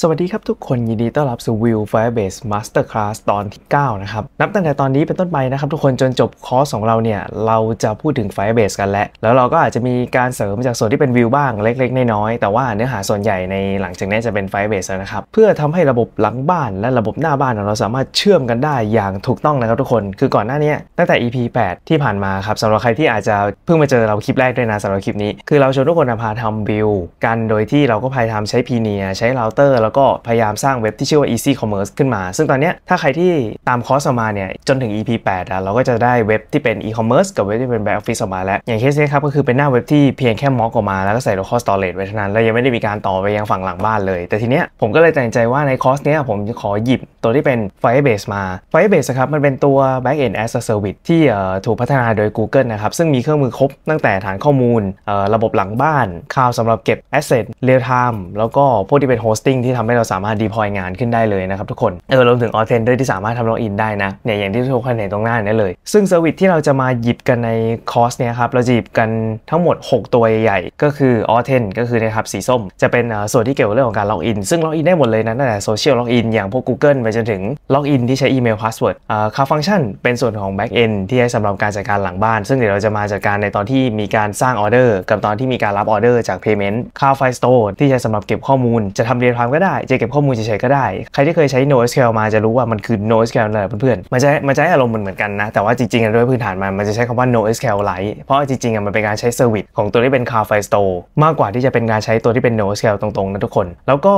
สวัสดีครับทุกคน ยินดีต้อนรับสู่ Vue Firebase Masterclass ตอนที่ 9 นะครับ นับตั้งแต่ตอนนี้เป็นต้นไปนะครับทุกคนจนจบคอร์สของเราเนี่ย เราจะพูดถึง Firebase กัน แล้วแล้วเราก็อาจจะมีการเสริมจากส่วนที่เป็นวิวบ้างเล็กๆ น้อยๆ แต่ว่าเนื้อหาส่วนใหญ่ในหลังจากนี้จะเป็น Firebase นะครับ เพื่อทำให้ระบบหลังบ้านและระบบหน้าบ้านของเราสามารถเชื่อมกันได้อย่างถูกต้องนะครับทุกคน คือก่อนหน้านี้ตั้งแต่ EP 8ที่ผ่านมาครับสำหรับใครที่อาจจะเพิ่งมาเจอเราคลิปแรกด้วยนะสำหรับคลิปนี้คือเราชวนทุกคนมาพาทำวิวกันโดยที่เราก็พยายามใช้พีเนียใช้เราเตอร์แล้วก็พยายามสร้างเว็บที่ชื่อว่า Easy Commerce ขึ้นมา ซึ่งตอนนี้ถ้าใครที่ตามคอร์สมาเนี่ยจนถึง EP 8อ่ะเราก็จะได้เว็บที่เป็น e-commerce กับเว็บที่เป็น back office ออกมาแล้ว อย่างเคสนี้ครับก็คือเป็นหน้าเว็บที่เพียงแค่ม็อกออกมาแล้วก็ใส่ local storage ไว้เท่านั้น แล้วยังไม่ได้มีการต่อไปยังฝั่งหลังบ้านเลย แต่ทีเนี้ยผมก็เลยตัดใจว่าในคอร์สเนี้ยผมจะขอหยิบตัวที่เป็น Firebase มา Firebase ครับมันเป็นตัว back end as a service ที่ถูกพัฒนาโดย Google นะครับ ซึ่งมีเครื่องมือครบตั้งแต่ฐานข้อมูลระบบหลังบ้านคลาวสำหรับเก็บ asset real time แล้วก็พวกที่เป็น hosting ที่ที่ทำให้เราสามารถดีพอยงานขึ้นได้เลยนะครับทุกคน เออรวมถึงออเทนด้วยที่สามารถทำล็อกอินได้นะเนี่ยอย่างที่ทุกคนเห็นตรงหน้านี้เลย ซึ่งเซอร์วิสที่เราจะมาหยิบกันในคอร์สเนี่ยครับ เราหยิบกันทั้งหมด 6 ตัวใหญ่ๆก็คือออเทนก็คือนะครับสีส้ม จะเป็นส่วนที่เกี่ยวกับเรื่องของการล็อกอินซึ่งล็อกอินได้หมดเลยนะตั้งแต่โซเชียลล็อกอินอย่างพวก Google ไปจนถึงล็อกอินที่ใช้อีเมลพาสเวิร์ดคาฟังชันเป็นส่วนของแบ็กเอนที่ใช้สำหรับการจัดการหลังบ้านซึ่งเดี๋ยวเราจะมาจัดการในตอนที่มีการสร้างออเดอร์กับตอนที่มีการรับออเดอร์จากย์เมนต์ค่าไฟสโตร์ที่ใช้สำหรับเก็บข้อมูล จะทำเรียลไทม์ก็ได้จะเก็บข้อมูลเฉยๆก็ได้ใครที่เคยใช้ NoSQL มาจะรู้ว่ามันคือ NoSQL เลยเพื่อนๆ มันจะมันจะให้อารมณ์เหมือนกันนะ แต่ว่าจริงๆด้วยพื้นฐานมันมันจะใช้คำว่า NoSQL Lite เพราะจริงๆ มันเป็นการใช้เซอร์วิสของตัวที่เป็น Cloud Firestore มากกว่าที่จะเป็นการใช้ตัวที่เป็น NoSQL ตรงๆ นะทุกคน แล้วก็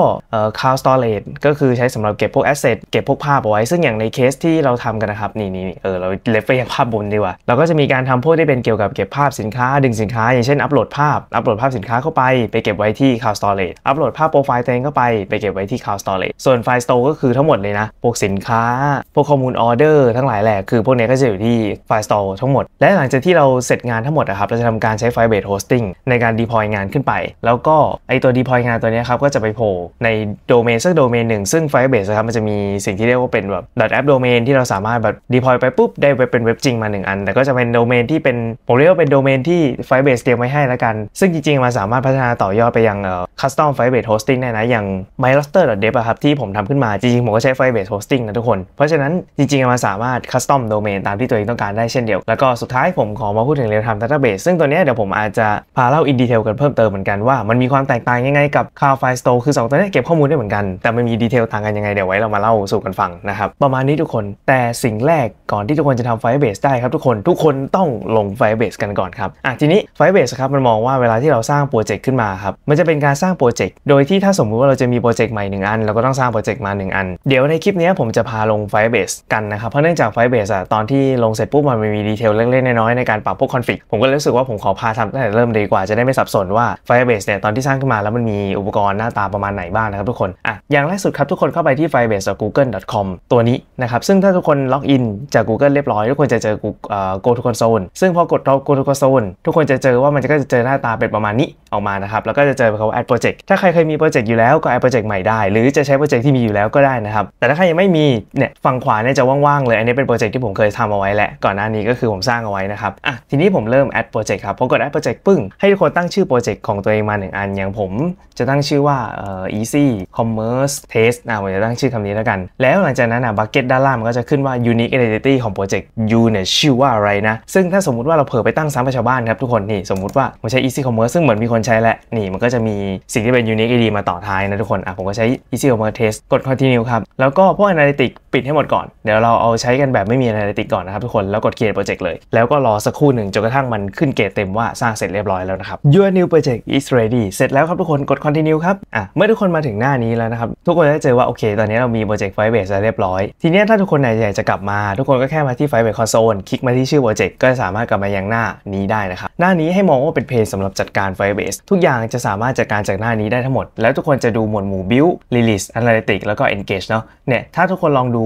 Cloud Storage ก็คือใช้สำหรับเก็บพวก Asset เก็บพวกภาพเอาไว้ ซึ่งอย่างในเคสที่เราทำกันนะครับนี่นี่เออเราเลฟไปยังภาพบนดีกว่าเราก็จะมีการทำพวกที่เป็นเกี่ยวกับเก็บภาพสินค้า ดึงสินค้า อย่างเช่นอัปโหลดภาพ อัปโหลดภาพสินค้าเข้าไป ไปเก็บไว้ที่ Cloud Storage อัปโหลดภาพโปรไฟล์ตัวเองเข้าไปไปเก็บไว้ที่ Cloud Storage ส่วน File Store ก็คือทั้งหมดเลยนะ พวกสินค้า พวกข้อมูลออเดอร์ทั้งหลายแหละ คือพวกนี้ก็จะอยู่ที่ File Store ทั้งหมด และหลังจากที่เราเสร็จงานทั้งหมดนะครับ เราจะทำการใช้ Firebase Hosting ในการ deploy งานขึ้นไป แล้วก็ไอตัว deploy งานตัวนี้ครับก็จะไปโผล่ในโดเมนสักโดเมนหนึ่ง ซึ่ง Firebase นะครับมันจะมีสิ่งที่เรียกว่าเป็นแบบ .app domain ที่เราสามารถแบบ deploy ไปปุ๊บได้เป็นเว็บจริงมา 1 อันแต่ก็จะเป็นโดเมนที่เป็นผมเรียกว่าเป็นโดเมนที่ Firebase เตรียมไว้ให้แล้วกัน ซึ่งจริงๆมันสามารถพัฒนาต่อยอดไปยัง custom Firebase hosting ได้นะอย่าง myluster.dev ครับ ที่ผมทำขึ้นมาจริงๆ ผมก็ใช้ Firebase Hosting นะทุกคน เพราะฉะนั้นจริงๆมันสามารถ custom domain ตามที่ตัวเองต้องการได้เช่นเดียว แล้วก็สุดท้ายผมขอมาพูดถึง real time database ซึ่งตัวนี้เดี๋ยวผมอาจจะพาเล่า in detail กันเพิ่มเติมเหมือนกันว่ามันมีความแตกต่างยังไงกับ cloud file store คือ2 ตัวนี้เก็บข้อมูลได้เหมือนกันแต่ไม่มีดีเทลต่างกันยังไงเดี๋ยวไว้เรามาเล่าสู่กันฟังนะครับประมาณนี้ทุกคนแต่สิ่งแรกก่อนที่ทุกคนจะทำ Firebase ได้ครับทุกคนทุกคนต้องลง Firebase กันก่อนครับอ่ะทีนี้ Firebase ครับมันมองว่าเวลาที่เราสร้างโปรเจกต์ขึ้นมาครับมันจะเป็นการสร้างโปรเจกต์โดยที่ถ้าสมมุติว่าเราจะมีโปรเเจกต์ใหม่1อันลราก็ต้องสร้างโปรเจกต์มา1อัน เดี๋ยวในคลิปนี้ผมจะพาลง Firebase กันนะครับ เพราะเนื่องจาก Firebase อะตอนที่ลงเสร็จปุ๊บมันมีดีเทลเล็กๆน้อยๆในการปรับพวกคอนฟิกผมก็รู้สึกว่าผมขอพาทำตั้งแต่เริ่มดีกว่าจะได้ไม่สับสนว่า Firebase เนี่ยตอนที่สร้างขึ้นมาแล้วมันมีอุปกรณ์หน้าตาประมาณไหนบ้างนะครับทุกคนอ่ะอย่างแรกสุดครับทุกคนเข้าไปที่ firebase.google.com ตัวนี้นะครับซึ่งถ้าทุกคนล็อกอินจาก Google เรียบร้อยทุกคนจะเจอ Go to console ซึ่งพอกด Go to console ทุกคนจะเจอว่ามันก็จะเจอหน้าตาเป็นประมาณนี้ออกมานะครับแล้วก็จะเจอคำว่า add project ถ้าใครเคยมีโปรเจกต์อยู่แล้วก็ add project กต์ใหม่ได้ หรือจะใช้โปรเจกต์ที่มีอยู่แล้วก็ได้นะครับ แต่ถ้าใครยังไม่มีเนี่ยฝั่งขวาเนี่ยจะว่างๆเลย อันนี้เป็นโปรเจกต์ที่ผมเคยทำเอาไว้แหละ ก่อนหน้านี้ก็คือผมสร้างเอาไว้นะครับอ่ะทีนี้ผมเริ่มแอดโปรเจกต์ครับ พอกดแอดโปรเจกต์ปึ้งให้ทุกคนตั้งชื่อโปรเจกต์ของตัวเองมาหนึ่งอันอย่างผมจะตั้งชื่อว่าเอ่อ easy commerce test นะผมจะตั้งชื่อคำนี้แล้วกัน แล้วหลังจากนั้นอ่ะบักเก็ตด้านล่างมันก็จะขึ้นว่า unique identity ของโปรเจกต์ u เนี่ยชื่อว่าอะไรนะซึ่งถ้าสมมติว่าเราเผลอไปตั้งซ้ำไปชาวบ้านครับทุกคนนี่สมมติว่าผมใช้ easy commerce ซึ่งเหมือนมีคนใช้แล้วนี่มันก็จะมีสิ่งที่เป็น unique ID มาต่อท้ายนะทุกคนอ่ะผมก็ใช้ Easy o m e r Test กด Continue ครับ แล้วก็พวก Analytics ปิดให้หมดก่อน เดี๋ยวเราเอาใช้กันแบบไม่มี Analytics ก่อนนะครับทุกคน แล้วกด Create Project เลย แล้วก็รอสักครู่หนึ่งจนกระทั่งมันขึ้นเกรดเต็มว่าสร้างเสร็จเรียบร้อยแล้วนะครับ Your new project is ready เสร็จแล้วครับทุกคน กด Continue ครับ อ่ะ เมื่อทุกคนมาถึงหน้านี้แล้วนะครับ ทุกคนจะเจอว่า โอเค ตอนนี้เรามี Project Firebase เรียบร้อย ทีนี้ถ้าทุกคนไหนอยากจะกลับมา ทุกคนก็แค่มาที่ Firebase Console คลิกมาที่ชื่อ Project ก็สามารถกลับมายังหน้านี้ได้นะครับ หน้านี้ให้มองว่าเป็นเพจสำหรับจัดการ Firebase ทุกอย่างจะสามารถจัดการจากหน้านี้ได้ทั้งหมด แล้วทุกคนจะดูหมวดหมู่ Build Release a n a l y t i c แล้วก็ Engage เนาะเนี่ยถ้าทุกคนลองดู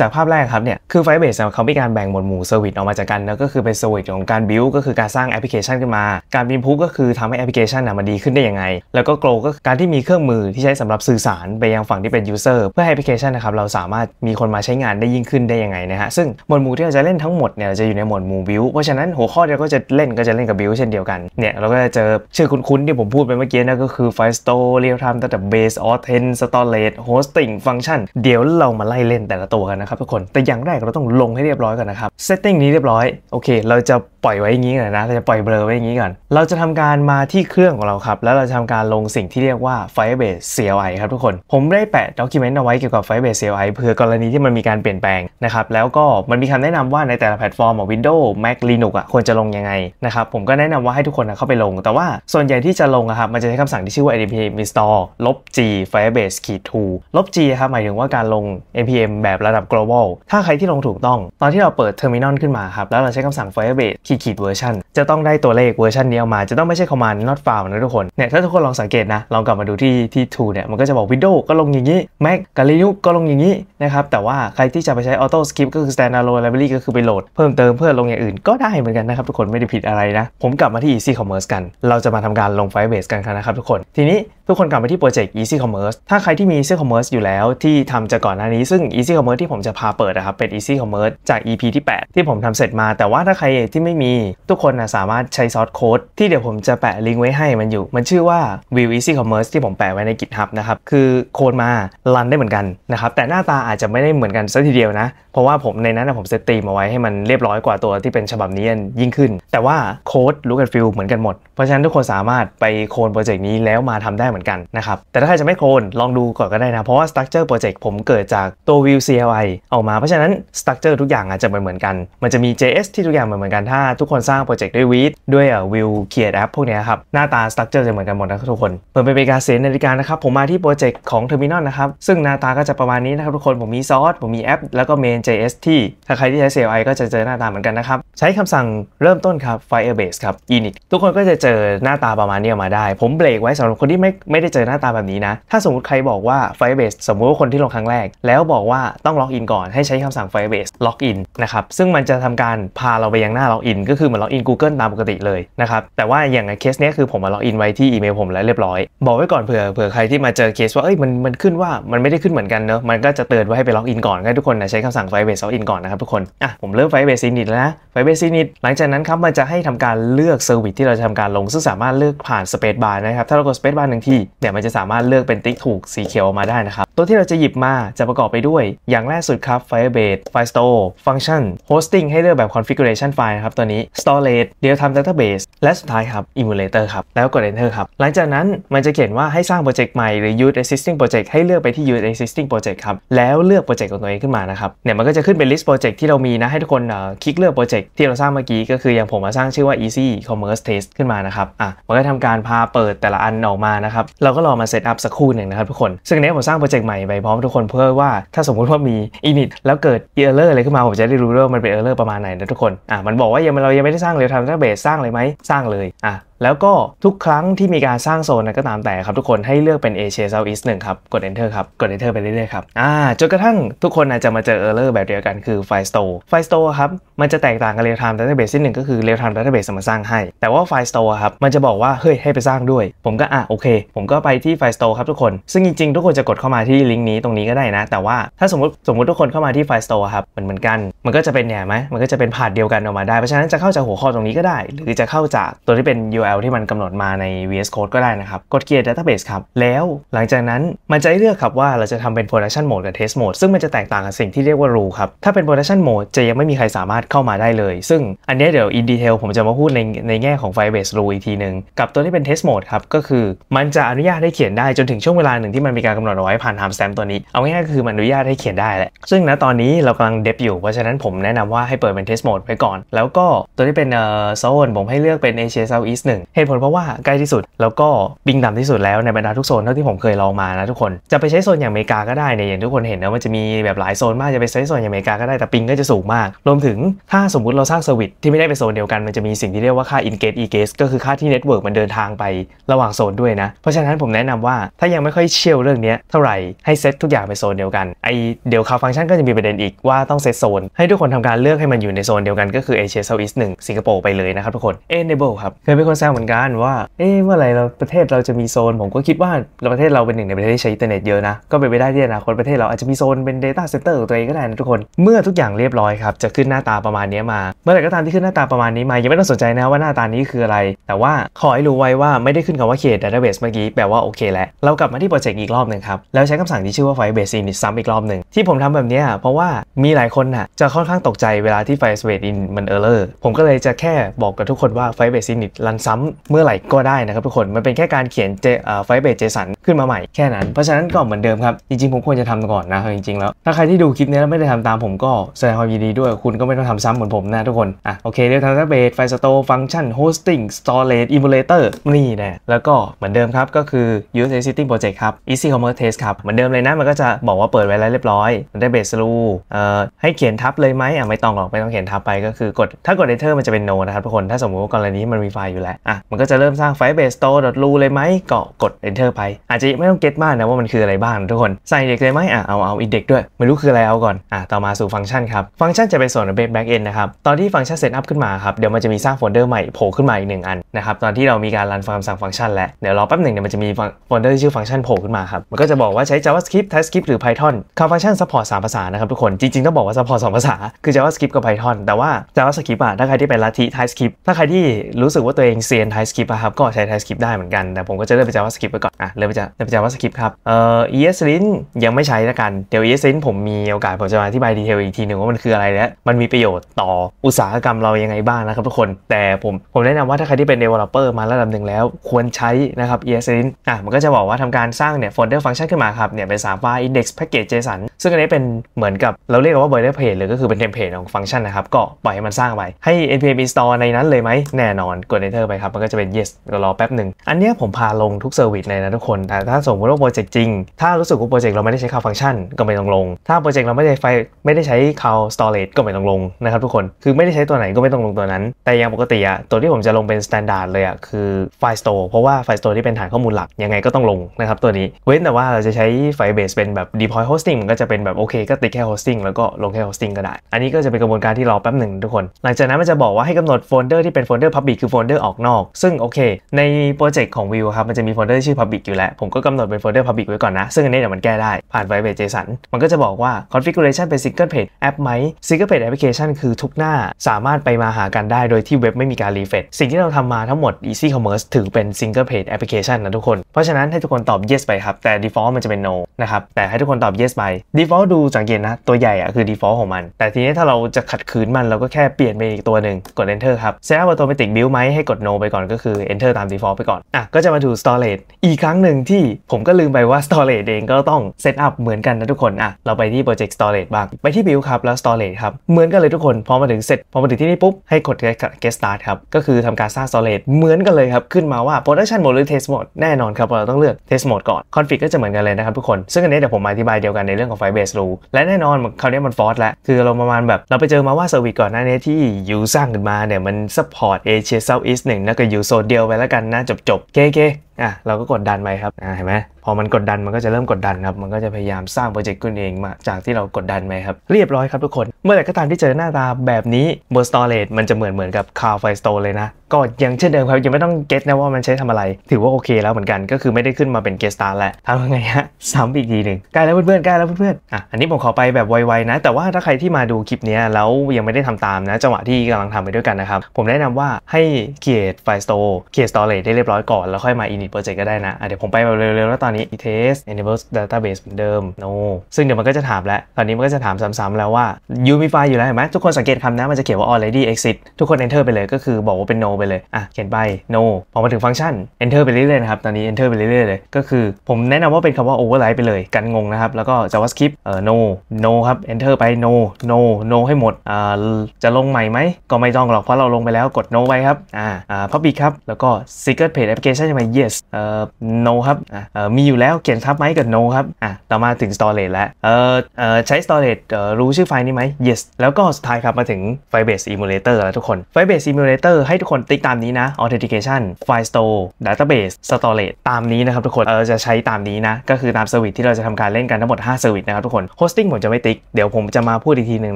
จากภาพแรกครับเนี่ยคือไฟเบสเขามีการแบ่งหมวดหมู่ Service ออกมาจากกันนะก็คือเป็น Service ของการ Build ก็คือการสร้างแอปพลิเคชันขึ้นมาการบินพุ v ก็คือทำให้แอปพลิเคชันน่ะมันดีขึ้นได้ยังไง แล้วก็โกลก็การที่มีเครื่องมือที่ใช้สำหรับสื่อสารไปยังฝั่งที่เป็น User เพื่อให้แอปพลิเคชันนะครับเราสามารถมีคนมาใช้งานได้ยิ่งขึ้นได้ยังไงนะฮะซึ่งหมวดหมู่ที่เราจะเล่นทั้งหมดเนี่ยจะอยู่ในหมวดหมู่ Build เพราะฉะนั้นหัวข้อเยวก็จะเล่นก็จะเล่นกับ Build เช่นเดียวกันเนี่ยเราก็จะเจอชื่อคุ้นๆที่ผมพูดไปเมื่อกี้นะก็คือ Firestore Real Time Database Database Auth e n t Storage Hosting Function เดี๋ยวเรามาไล่เล่นแต่ละตัวกันนะครับทุกคนแต่อย่างแรกเราต้องลงให้เรียบร้อยก่อนนะครับ Setting นี้เรียบร้อย โอเค เราจะปล่อยไว้อย่างนี้ก่อนนะเราจะปล่อยเบลอไว้อย่างนี้ก่อน เราจะทำการมาที่เครื่องของเราครับแล้วเราจะทำการลงสิ่งที่เรียกว่า Firebase CLI ครับทุกคน ผมได้แปะด็อกิเมนต์เอาไว้เกี่ยวกับ Firebase CLI เผื่อ กรณีที่มันมีการเปลี่ยนแปลงนะครับแล้วก็มันมีคำแนะนำว่าในแต่ละแพลตฟอร์มของ Windows Mac Linux อ่ะควรจะลงยังไงนะครับผมก็แนะนำว่าให้ทุกคนเข้าไปลง แต่ว่าส่วนใหญ่ที่จะลงะครับมันจะใช้คำสั่งที่ชื่อว่า npm install ลบ g firebase ขีด t ลบ g ครับหมายถึงว่าการลง npm แบบระดับ global ถ้าใครที่ลงถูกต้อง ตอนที่เราเปิด terminal ขึ้นมาครับแล้วเราใช้คำสั่ง firebase ขขีดขีดเวอร์ชันจะต้องได้ตัวเลขเวอร์ชันนี้ออกมาจะต้องไม่ใช่ command not found นะทุกคนเนี่ยถ้าทุกคนลองสังเกตนะลองกลับมาดูที่ที่ t o เนี่ยมันก็จะบอก window ก็ลงอย่างนี้ mac กับ linux ก็ลงอย่างนี้นะครับ แต่ว่าใครที่จะไปใช้ auto skip ก็คือ standalone library ก็คือไปโหลดเพิ่มเติมเพื่อลงอย่างอื่นก็ได้เหมือนกันนะครับ ทุกคนไม่ได้ผิดอะไรนะ ผมกลับมาที่ easy commerce กัน เราจะมาทำการลง firebase กันนะครับทุกคนทีนี้ทุกคนกลับมาที่โปรเจกต์ easy commerce ถ้าใครที่มี easy commerce อยู่แล้ว ที่ทำจากก่อนหน้านี้ซึ่ง easy commerce ที่ผมจะพาเปิดนะครับเป็น easy commerce จาก EP ที่ 8 ที่ผมทำเสร็จมา แต่ว่าถ้าใครที่ไม่มีทุกคนนะสามารถใช้ซอสโค้ดที่เดี๋ยวผมจะแปะลิงก์ไว้ให้มันอยู่ มันชื่อว่า Vue Easy Commerce ที่ผมแปะไว้ใน GitHub นะครับ คือโค้ดมารันได้เหมือนกันนะครับแต่หน้าตาอาจจะไม่ได้เหมือนกันซะทีเดียวนะ เพราะว่าผมในนั้นผมเซตตีมเอาไว้ให้มันเรียบร้อยกว่าตัวที่เป็นฉบับนี้ยิ่งขึ้น แต่ว่าโค้ดรู้กันฟิลเหมือนกันหมด เพราะฉะนั้นทุกคนสามารถไปโคลนโปรเจกต์นี้แล้วมาทำได้เหมือนกันนะครับแต่ถ้าใครจะไม่โคลนลองดูก่อนก็ได้นะเพราะว่าสั๊กเจอร์โปรเจกต์ผมเกิดจากตัว Vue CLI ออกมาเพราะฉะนั้นตั๊กเจอร์ทุกอย่างอาจจะเหมือนกัน มันจะมี JS ที่ทุกอย่างเหมือนกันถ้าทุกคนสร้างโปรเจกต์ด้วยวีดด้วยวิวเคียร์แอปพวกนี้ครับ หน้าตาสตั๊กเจอร์จะเหมือนกันหมดนะทุกคนเปิดเป็นการเซ็นนาฬิกานะครับ ผมมาที่โปรเจกต์ของเทอร์มินอลนะครับ ซึ่งหน้าตาก็จะประมาณนี้นะครับทุกคนผมมีซอสผมมีแอปแล้วก็เมน JS ที่ถ้าใครที่ใช้ CLI ก็จะเจอหน้าตาเหมือนกันนะครับ ใช้คำสั่งเริ่มต้นครับ Firebase ครับ Init ทุกคนก็จะเจอหน้าตาประมาณนี้ออกมาได้ ผมเบรกไว้สำหรับคนที่ไม่ไม่ได้เจอหน้าตาแบบนี้นะถ้าสมมติใครบอกว่า Firebase สมมติว่าคนที่ลงครั้งแรก แล้วบอกว่าต้องล็อกอินก่อนให้ใช้คำสั่ง Firebase Login นะครับซึ่งมันจะทำการพาเราไปยังหน้าล็อกอิน i นก็คือเหมือนล็อกอิน Google ตามปกติเลยนะครับ แต่ว่าอย่างเคสเนี้ยคือผมมาล็อกอินไว้ที่อีเมลผมแล้วเรียบร้อย บอกไว้ก่อนเผื่อเผื่อใครที่มาเจอเคสว่าเอ้ยมันมันขึ้นว่ามันไม่ได้ขึ้นเหมือนกันเนอะมันก็จะเตือนว่าให้ไปล็อกอินก่อนให้ทุกคนนะใช้คำสั่งไฟ r บส a s e login ก่อนนะครับทุกคนอ่ะผมเริ่มไฟ r บส a ิ e init แล้วนะเบ r ซิ a s e init หลังจากนั้นครับมันจะให้ทำการเลือกเซอร์วิสที่เราจะทำการลงซึ่งสามารถเลือกผ่าน Space Bar นะครับถ้าเรากด Space Bar หนึ่งที่เดี๋ยวมันจะสามารถเลือกเป็นติ๊กถูกสีเขียวออกมาได้นะครับ ตัวที่เราจะหยิบมาจะประกอบไปด้วย อย่างแรกสุดครับ Firebase Firestore Function Hosting ให้เลือกแบบ Configuration File นะครับตัวอนนี้ Storage Real Time Database และสุดท้ายครับ Emulator ครับ แล้วกด Enter ครับ หลังจากนั้นมันจะเขียนว่าให้สร้างโปรเจกต์ใหม่ หรือ Use Existing Project ให้เลือกไปที่ Use Existing Project ครับ แล้วเลือกโปรเจกต์ของตัวเองขึ้นมานะครับ เนี่ยมันก็จะขึ้นเป็น list โปรเจกต์ที่เรามีนะให้ทุกคนเออ่คลิกเลือกโปรเจกต์ที่เราสร้างเมื่อกี้ก็คืออย่างผมมาสร้างชื่อว่า Easy Commerce Test ขึ้นมานะครับอ่ะมันก็ทำการพาเปิดแต่ละอันออกมานะครับเราก็รอมาเซตอัพสักครู่หนึ่งนะครับทุกคนซึ่งเนี้ยผมสร้างโปรเจกต์ใหม่ไปพร้อมทุกคนเพื่อว่าถ้าสมมติว่ามี init แล้วเกิด error อะไรขึ้นมาผมจะได้รู้ว่ามันเป็น error ประมาณไหนนะทุกคนอ่ะมันบอกว่ายังมเรายังไม่ได้สร้างเรียลไทม์ดัตเตรเบสสร้างเลยไหมสร้างเลยอ่ะแล้วก็ทุกครั้งที่มีการสร้างโซนก็ตามแต่ครับทุกคนให้เลือกเป็นเอเชียเซาท์อีสต์หนึ่งครับ กด Enter ครับ กด Enter ไปเรื่อย ๆ ครับอ่าจนกระทั่งทุกคนอาจจะมาเจอเออร์เลอร์แบบเดียวกัน คือไฟสโตร์ไฟสโตร์ครับมันจะแตกต่างกับเรียลไทม์ดัตเตอร์เบสที่หนึ่งก็คือเรียลไทม์ดัตเตอร์เบสมาสร้างให้ แต่ว่าไฟสโตร์ครับมันจะบอกว่าเฮ้ยให้ไปสร้างด้วย ผมก็อ่ะโอเค ผมก็ไปที่ไฟสโตร์ครับทุกคน ซึ่งจริงๆทุกคนจะกดเข้ามาที่ลิงก์นี้ตรงนี้ก็ได้นะแต่ว่าถ้าสมมติสมมติทุกคนเข้ามาที่ไฟสโตร์ครับเหมือนเหมือนกันมันก็จะเป็นเนี่ยไหมมันก็จะเป็นผ่านเดียวกันออกมาได้เพราะฉะนั้นจะเข้าจากหัวข้อตรงนี้ก็ได้ หรือจะเข้าจากตัวที่เป็น UI URL ที่มันกำหนดมาใน VS Code ก็ได้นะครับ กดเกียร์ Database ครับ แล้วหลังจากนั้นมันจะเลือกครับว่าเราจะทำเป็น Production Mode กับ Test Mode ซึ่งมันจะแตกต่างกับสิ่งที่เรียกว่า Rule ครับ ถ้าเป็น Production Mode จะยังไม่มีใครสามารถเข้ามาได้เลย ซึ่งอันนี้เดี๋ยว in detail ผมจะมาพูดในในแง่ของ Firebase Rule อีกทีหนึ่งกับตัวที่เป็น Test Mode ครับ ก็คือมันจะอนุญาตให้เขียนได้จนถึงช่วงเวลาหนึ่งที่มันมีการกำหนดเอาไว้ผ่าน time stamp ตัวนี้ เอาง่ายๆคือมันอนุญาตให้เขียนได้แหละ ซึ่งณตอนนี้เรากำลังเดบอยู่เพราะฉะนั้นผมแนะนำว่าให้เปิดเป็น test mode ไว้ก่อน แล้วก็ตัวที่เป็นเอ่อโซนผมให้เลือกเป็น Asia Southeast 1งเหตุผลเพราะว่าใกล้ที่สุดแล้วก็บิงต่ำที่สุดแล้วในบรรดาทุกโซนเท่าที่ผมเคยลองมานะทุกคนจะไปใช้โซนอย่างอเมริกาก็ได้เนี่ยอย่างทุกคนเห็นนะมันจะมีแบบหลายโซนมากจะไปใช้โซนอย่างอเมริกาก็ได้แต่ปิงก็จะสูงมาก รวมถึงถ้าสมมติเราสร้างสวิตที่ไม่ได้เป็นโซนเดียวกันมันจะมีสิ่งที่เรียกว่าค่า in gate e gate ก็คือค่าที่เน็ตเวิร์กมันเดินทางไประหว่างโซนด้วยนะ เพราะฉะนั้นผมแนะนำว่าถ้ายังไม่ค่อยเชี่ยวเรื่องนี้เท่าไหร่ให้เซตทุกอย่างเป็นโซนเดียวกันไอเดี๋ยวคาฟังชันก็จะมีประเด็นอีกว่าต้องเซตโซนให้ทุกคนทำการเลือกให้มันอยู่ในโซนเดียวกันก็คือเอเชียเซาท์อีสต์หนึ่งสิงคโปร์ไปเลยนะครับทุกคน enable ครับเคยเป็นคนางเหมือนกันว่าเอ๊ะเมื่อไรเราประเทศเราจะมีโซน ผมก็คิดว่าเราประเทศเราเป็นหนึ่งในประเทศที่ใช้อินเทอร์เน็ตเยอะนะก็เป็นไปได้ที่อนาคตประเทศเราอาจจะมีโซนเป็น Data Center ของตัวเองก็ได้นะทุกคนเมื่อทุกอย่างเรียบร้อยครับจะขึ้นหน้าตาประมาณนี้มา เมื่อไร่ก็ตามที่ขึ้นหน้าตาประมาณนี้มา ยังไม่ต้องสนใจนะว่าหน้าตานี้คืออะไร แต่ว่าขอให้รู้ไว้ว่าไม่ได้ขึ้นคำว่าเขตด t ต้าเบสเมื่อกี้แปลว่าโอเค แล้ว เรากลับมาที่โปรเจกต์อีกรอบหนึ่งครับแล้วใช้คำสั่งที่ชื่อว่า Firebase Init ซ้ำอีกรอบหนึ่งที่ผมทำแบบนี้เพราะว่ามีหลายคนน่ะจะค่อนข้างตกใจเวลาที่ Firebase Init มันเออร์เลอร์ผมก็เลยจะแค่บอกกับทุกคนว่า Firebase Init รันซ้้ำเมื่อไหร่ก็ได้นะครับทุกคนมันเป็นแค่การเขียนเจไฟเบสเจสันขึ้นมาใหม่แค่นั้นเพราะฉะนั้นก็เหมือนเดิมครับ จริงๆผมควรจะทำก่อนนะจริงๆแล้ว ถ้าใครที่ดูคลิปนี้แล้วไม่ได้ทำตามผมก็แสดงความยินดีด้วย คุณก็ไม่ต้องทำซ้ำเหมือนผมนะทุกคนอ่ะโอเคเรียกทั้งเบสไฟสโตฟังก์ชันโฮสติ้งสตอเรจอิมูเลเตอร์นี่นะแล้วก็เหมือนเดิมครับก็คือยูสเซสติ้งโปรเจกต์ครับอีซี่คอมเมอร์เทสครับเหมือนเดิมเลยนะมันก็จะบอกว่าเปิดไว้แล้วเรียบร้อยมันได้เบสรูเอ่อให้เขียนทับเลยไหมอ่ะไม่ต้องหรอกไม่ต้องเขียนทับไป ก็คือกดถ้ากดเทอร์มันจะเป็นโนนะครับทุกคนถ้าสมมติว่ากรณีมันมีไฟล์อยู่แล้วอ่ะมันก็จะเริ่มสร้าง Firebase Store .ru เลยไหม ก็กด Enter ไป อาจจะไม่ต้องเก็ตมากนะว่ามันคืออะไรบ้างทุกคนใส่ index เลยไหมอ่ะเอาเอา index ด้วย ไม่รู้คืออะไรเอาก่อนอ่ะต่อมาสู่ฟังก์ชันครับฟังก์ชันจะเป็นส่วนของเบสแบ็กเอนนะครับ ตอนที่ฟังก์ชันเซตอัพขึ้นมาครับ เดี๋ยวมันจะมีสร้างโฟลเดอร์ใหม่โผล่ขึ้นมาอีกหนึ่งอันนะครับตอนที่เรามีการรันคำสั่งฟังก์ชันแล้วเดี๋ยวรอแป๊บหนึ่งเนี่ยมันจะมีโฟลเดอร์ที่ชื่อฟังก์ชันโผล่ขึ้นมาครับมันก็จะบอกว่าใช้ JavaScript TypeScript หรือ Python คำฟังก์ชัน support 3ภาษานะครับทุกคนจริงๆต้องบอกว่า support 2ภาษา คือ JavaScript กับ Python แต่ว่า JavaScript อ่ะถ้าใครที่เป็นลัทธิ TypeScript ถ้าใครที่รู้สึกว่าตัวเองเียนไทยส s c r i p t ครับก็ใช้ไทยส s c r i p t ได้เหมือนกัน แต่ผมก็จะเริ่มไป j a v ส s c r i p t ไปก่อน อ่ะ เริ่มไปจะเริ่มไป j a v ส s c r i p t ครับเอ่อ ESLint ยังไม่ใช้แล้วกัน เดี๋ยว ESLint ผมมีโอกาสผมจะมาอธิบายดีเทลอีกทีหนึ่งว่ามันคืออะไรและมันมีประโยชน์ต่อ อุตสาหกรรมเรายังไงบ้างนะครับทุกคน แต่ผม ผมแนะนำว่าถ้าใครที่เป็น developer มาระดับหนึ่งแล้ว ควรใช้นะครับ ESLint อ่ะมันก็จะบอกว่าทำการสร้างเนี่ย folder f u n c t ชันขึ้นมาครับเนี่ยเป็นสามไฟล์ index package json ซึ่งอันนี้เป็นเหมือนกับเราเรียกว่า border page เลยก็คือเป็นเทมเพลตของฟังก์ชันนะครับก็ปล่อยให้มันสร้างไปให้ npm install ในนั้นเลยไหมแน่นอนกดในเธอไปครับครับมันก็จะเป็น yes เรารอแป๊บหนึ่ง อันนี้ผมพาลงทุกเซอร์วิสเลยนะทุกคน แต่ถ้าสมมติว่าโปรเจกต์จริง ถ้ารู้สึกว่าโปรเจกต์เราไม่ได้ใช้คาวฟังก์ชัน ก็ไม่ต้องลง ถ้าโปรเจกต์เราไม่ได้ไฟไม่ได้ใช้คาวสตอเรจก็ไม่ต้องลงนะครับทุกคน คือไม่ได้ใช้ตัวไหนก็ไม่ต้องลงตัวนั้น แต่อย่างปกติอะตัวที่ผมจะลงเป็นสแตนดาร์ดเลยอะคือ File Store เพราะว่า File Store ที่เป็นฐานข้อมูลหลัก ยังไงก็ต้องลงนะครับตัวนี้เว้นแต่ว่าเราจะใช้ไฟเบสเป็นแบบ deploy hosting ก็จะเป็นแบบโอเคก็ติดแค่ hosting แล้วก็ลงแค่ hosting ก็ได้อันนี้ก็จะเป็นกระบวนการที่รอแป๊บหนึ่งทุกคน หลังจากนั้นมันจะบอกว่าให้กำหนดโฟลเดอร์ที่เป็นโฟลเดอร์ public คือโฟลเดอร์ออกนอกอกซึ่งโอเคในโปรเจกต์ของวิวครับ มันจะมีโฟลเดอร์ชื่อ Public อยู่แล้ว ผมก็กำหนดเป็นโฟลเดอร์ Public ไว้ก่อนนะ ซึ่งอันนี้เดี๋ยวมันแก้ได้ ผ่านไวเบจ JSON มันก็จะบอกว่า Configuration เป็น Single Page App ไหม Single Page Application คือทุกหน้าสามารถไปมาหากันได้โดยที่เว็บไม่มีการรีเฟรชสิ่งที่เราทำมาทั้งหมด Easy Commerce ถือเป็น Single Page Application นะทุกคน เพราะฉะนั้นให้ทุกคนตอบ yes ไปครับแต่ default มันจะเป็น no นะครับแต่ให้ทุกคนตอบ yes ไป default ดูสังเกตนะ ตัวใหญ่อะคือ default ของมัน แต่ทีนี้ถ้าเราจะขัดขืนมันเราก็แค่เปลี่ยนไปอีกตัวหนึ่งกด enter ครับ set up automatic build ไหมให้กด no ไปก่อนก็คือ enter ตาม default ไปก่อนอ่ะก็จะมาดู storage อีกครั้งหนึ่งที่ผมก็ลืมไปว่า storage เองก็ต้อง set up เหมือนกันนะทุกคนอ่ะเราไปที่ project storage บ้าง ไปที่ build ครับ แล้ว storage ครับ เหมือนกันเลยทุกคนพอมาถึงเสร็จพอมาถึงที่นี่ปุ๊บ ให้กด get start ครับก็คือทำการสร้าง storage เหมือนกันเลยครับ ขึ้นมาว่า production mode หรือ test mode แน่นอนครับเราต้องเลือก test mode ก่อน config ก็จะเหมือนกันเลยนะครับทุกคนซึ่งอันนี้เดี๋ยวผมอธิบายเดียวกันในเรื่องของ Firebase rule และแน่นอนคราวนี้มัน f ฟอสแล้วคือเราประมาณแบบเราไปเจอมาว่า service ก่อนหน้านี้ที่ยูสร้างขึ้นมาเนี่ยมัน support Asia Southeast หนึ่งแล้วก็อยู่โซนเดียวไปแล้วกันนะจบจบเก๊เกอ่ะเราก็กดดันไปครับอ่าเห็นไหมพอมันกดดันมันก็จะเริ่มกดดันครับ มันก็จะพยายามสร้างโปรเจกต์ขึ้นเองมาจากที่เรากดดันไปครับ เรียบร้อยครับทุกคน เมื่อไหร่ก็ตามที่เจอหน้าตาแบบนี้บนสตอเรจมันจะเหมือนเหมือนกับคาวไฟสโตเลยนะ ก็ยังเช่นเดิมครับยังไม่ต้องเก็ตนะว่ามันใช้ทำอะไร ถือว่าโอเคแล้วเหมือนกันก็คือไม่ได้ขึ้นมาเป็นเกสตาร์แล้วทำยังไงฮะซ้ำอีกทีหนึ่งใกล้แล้วเพื่อนๆใกล้แล้วเพื่อนๆอ่ะอันนี้ผมขอไปแบบไวๆนะ แต่ว่าถ้าใครที่มาดูคลิปนี้แล้วยังไม่ได้ทำตามนะจังหวะที่กำลังทำไปด้วยกันนะครับผมแนะนำว่าให้เกียรไฟสโตเกียรสตอเรจได้เรียบร้อยก่อนแล้วค่อยมาอินีโปรเจกต์ก็ได้นะะเดี๋ยวผมไปเร็วๆแล้วตอนนี้ test enable database เหมือนเดิม no ซึ่งเดี๋ยวมันก็จะถามแล้ว ตอนนี้มันก็จะถามซ้ำๆแล้วว่า unify อยู่แล้วเห็นไหม ทุกคนสังเกตคำนะ มันจะเขียนว่า already exit ทุกคน enter ไปเลยก็คือบอกว่าเป็น no ไปเลย อ่ะเขียนไป no พอมาถึงฟังก์ชัน enter ไปเรื่อยๆนะครับ ตอนนี้ enter ไปเรื่อยๆเลย ก็คือผมแนะนำว่าเป็นคำว่า override ไปเลย กันงงนะครับ แล้วก็ javascript เอ่อ no no ครับ enter ไป no no no ให้หมดอ่าจะลงใหม่ไหม ก็ไม่ต้องหรอก เพราะเราลงไปแล้วกด no ไว้ครับ อ่าอ่า public ครับ แล้วก็ secret page application ใช่ไหม yes Yes เอ่อ No ครับเอ่อ มีอยู่แล้ว เขียนทับไหมกับ No ครับ อ่ะ ต่อมาถึง Storage แล้ว เอ่อ เอ่อ ใช้ Storage เอ่อรู้ชื่อไฟล์นี้ไหม Yes แล้วก็สุดท้ายครับมาถึง Firebase Emulator แล้วทุกคน Firebase Emulator ให้ทุกคนติ๊กตามนี้นะ Authentication File Store Database Storage ตามนี้นะครับทุกคน เอ่อ จะใช้ตามนี้นะ ก็คือตามเซอร์วิสที่เราจะทำการเล่นกันทั้งหมด5เซอร์วิสนะครับทุกคน Hosting ผมจะไม่ติ๊ก เดี๋ยวผมจะมาพูดอีกทีหนึ่ง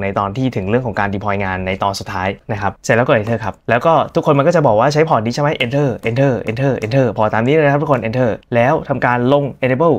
ในตอนที่ถึงเรื่องของการ deploy งานในตอนสุดท้ายนะครับ เสร็จแล้วก็ enter ครับ แล้วก็ทุกคนมันก็จะบอกว่าใช้พอร์ตนี้ใช่ไหม enter enter enter enter พอตามนี้เลยครับทุกคน enter แล้วทำการลง enable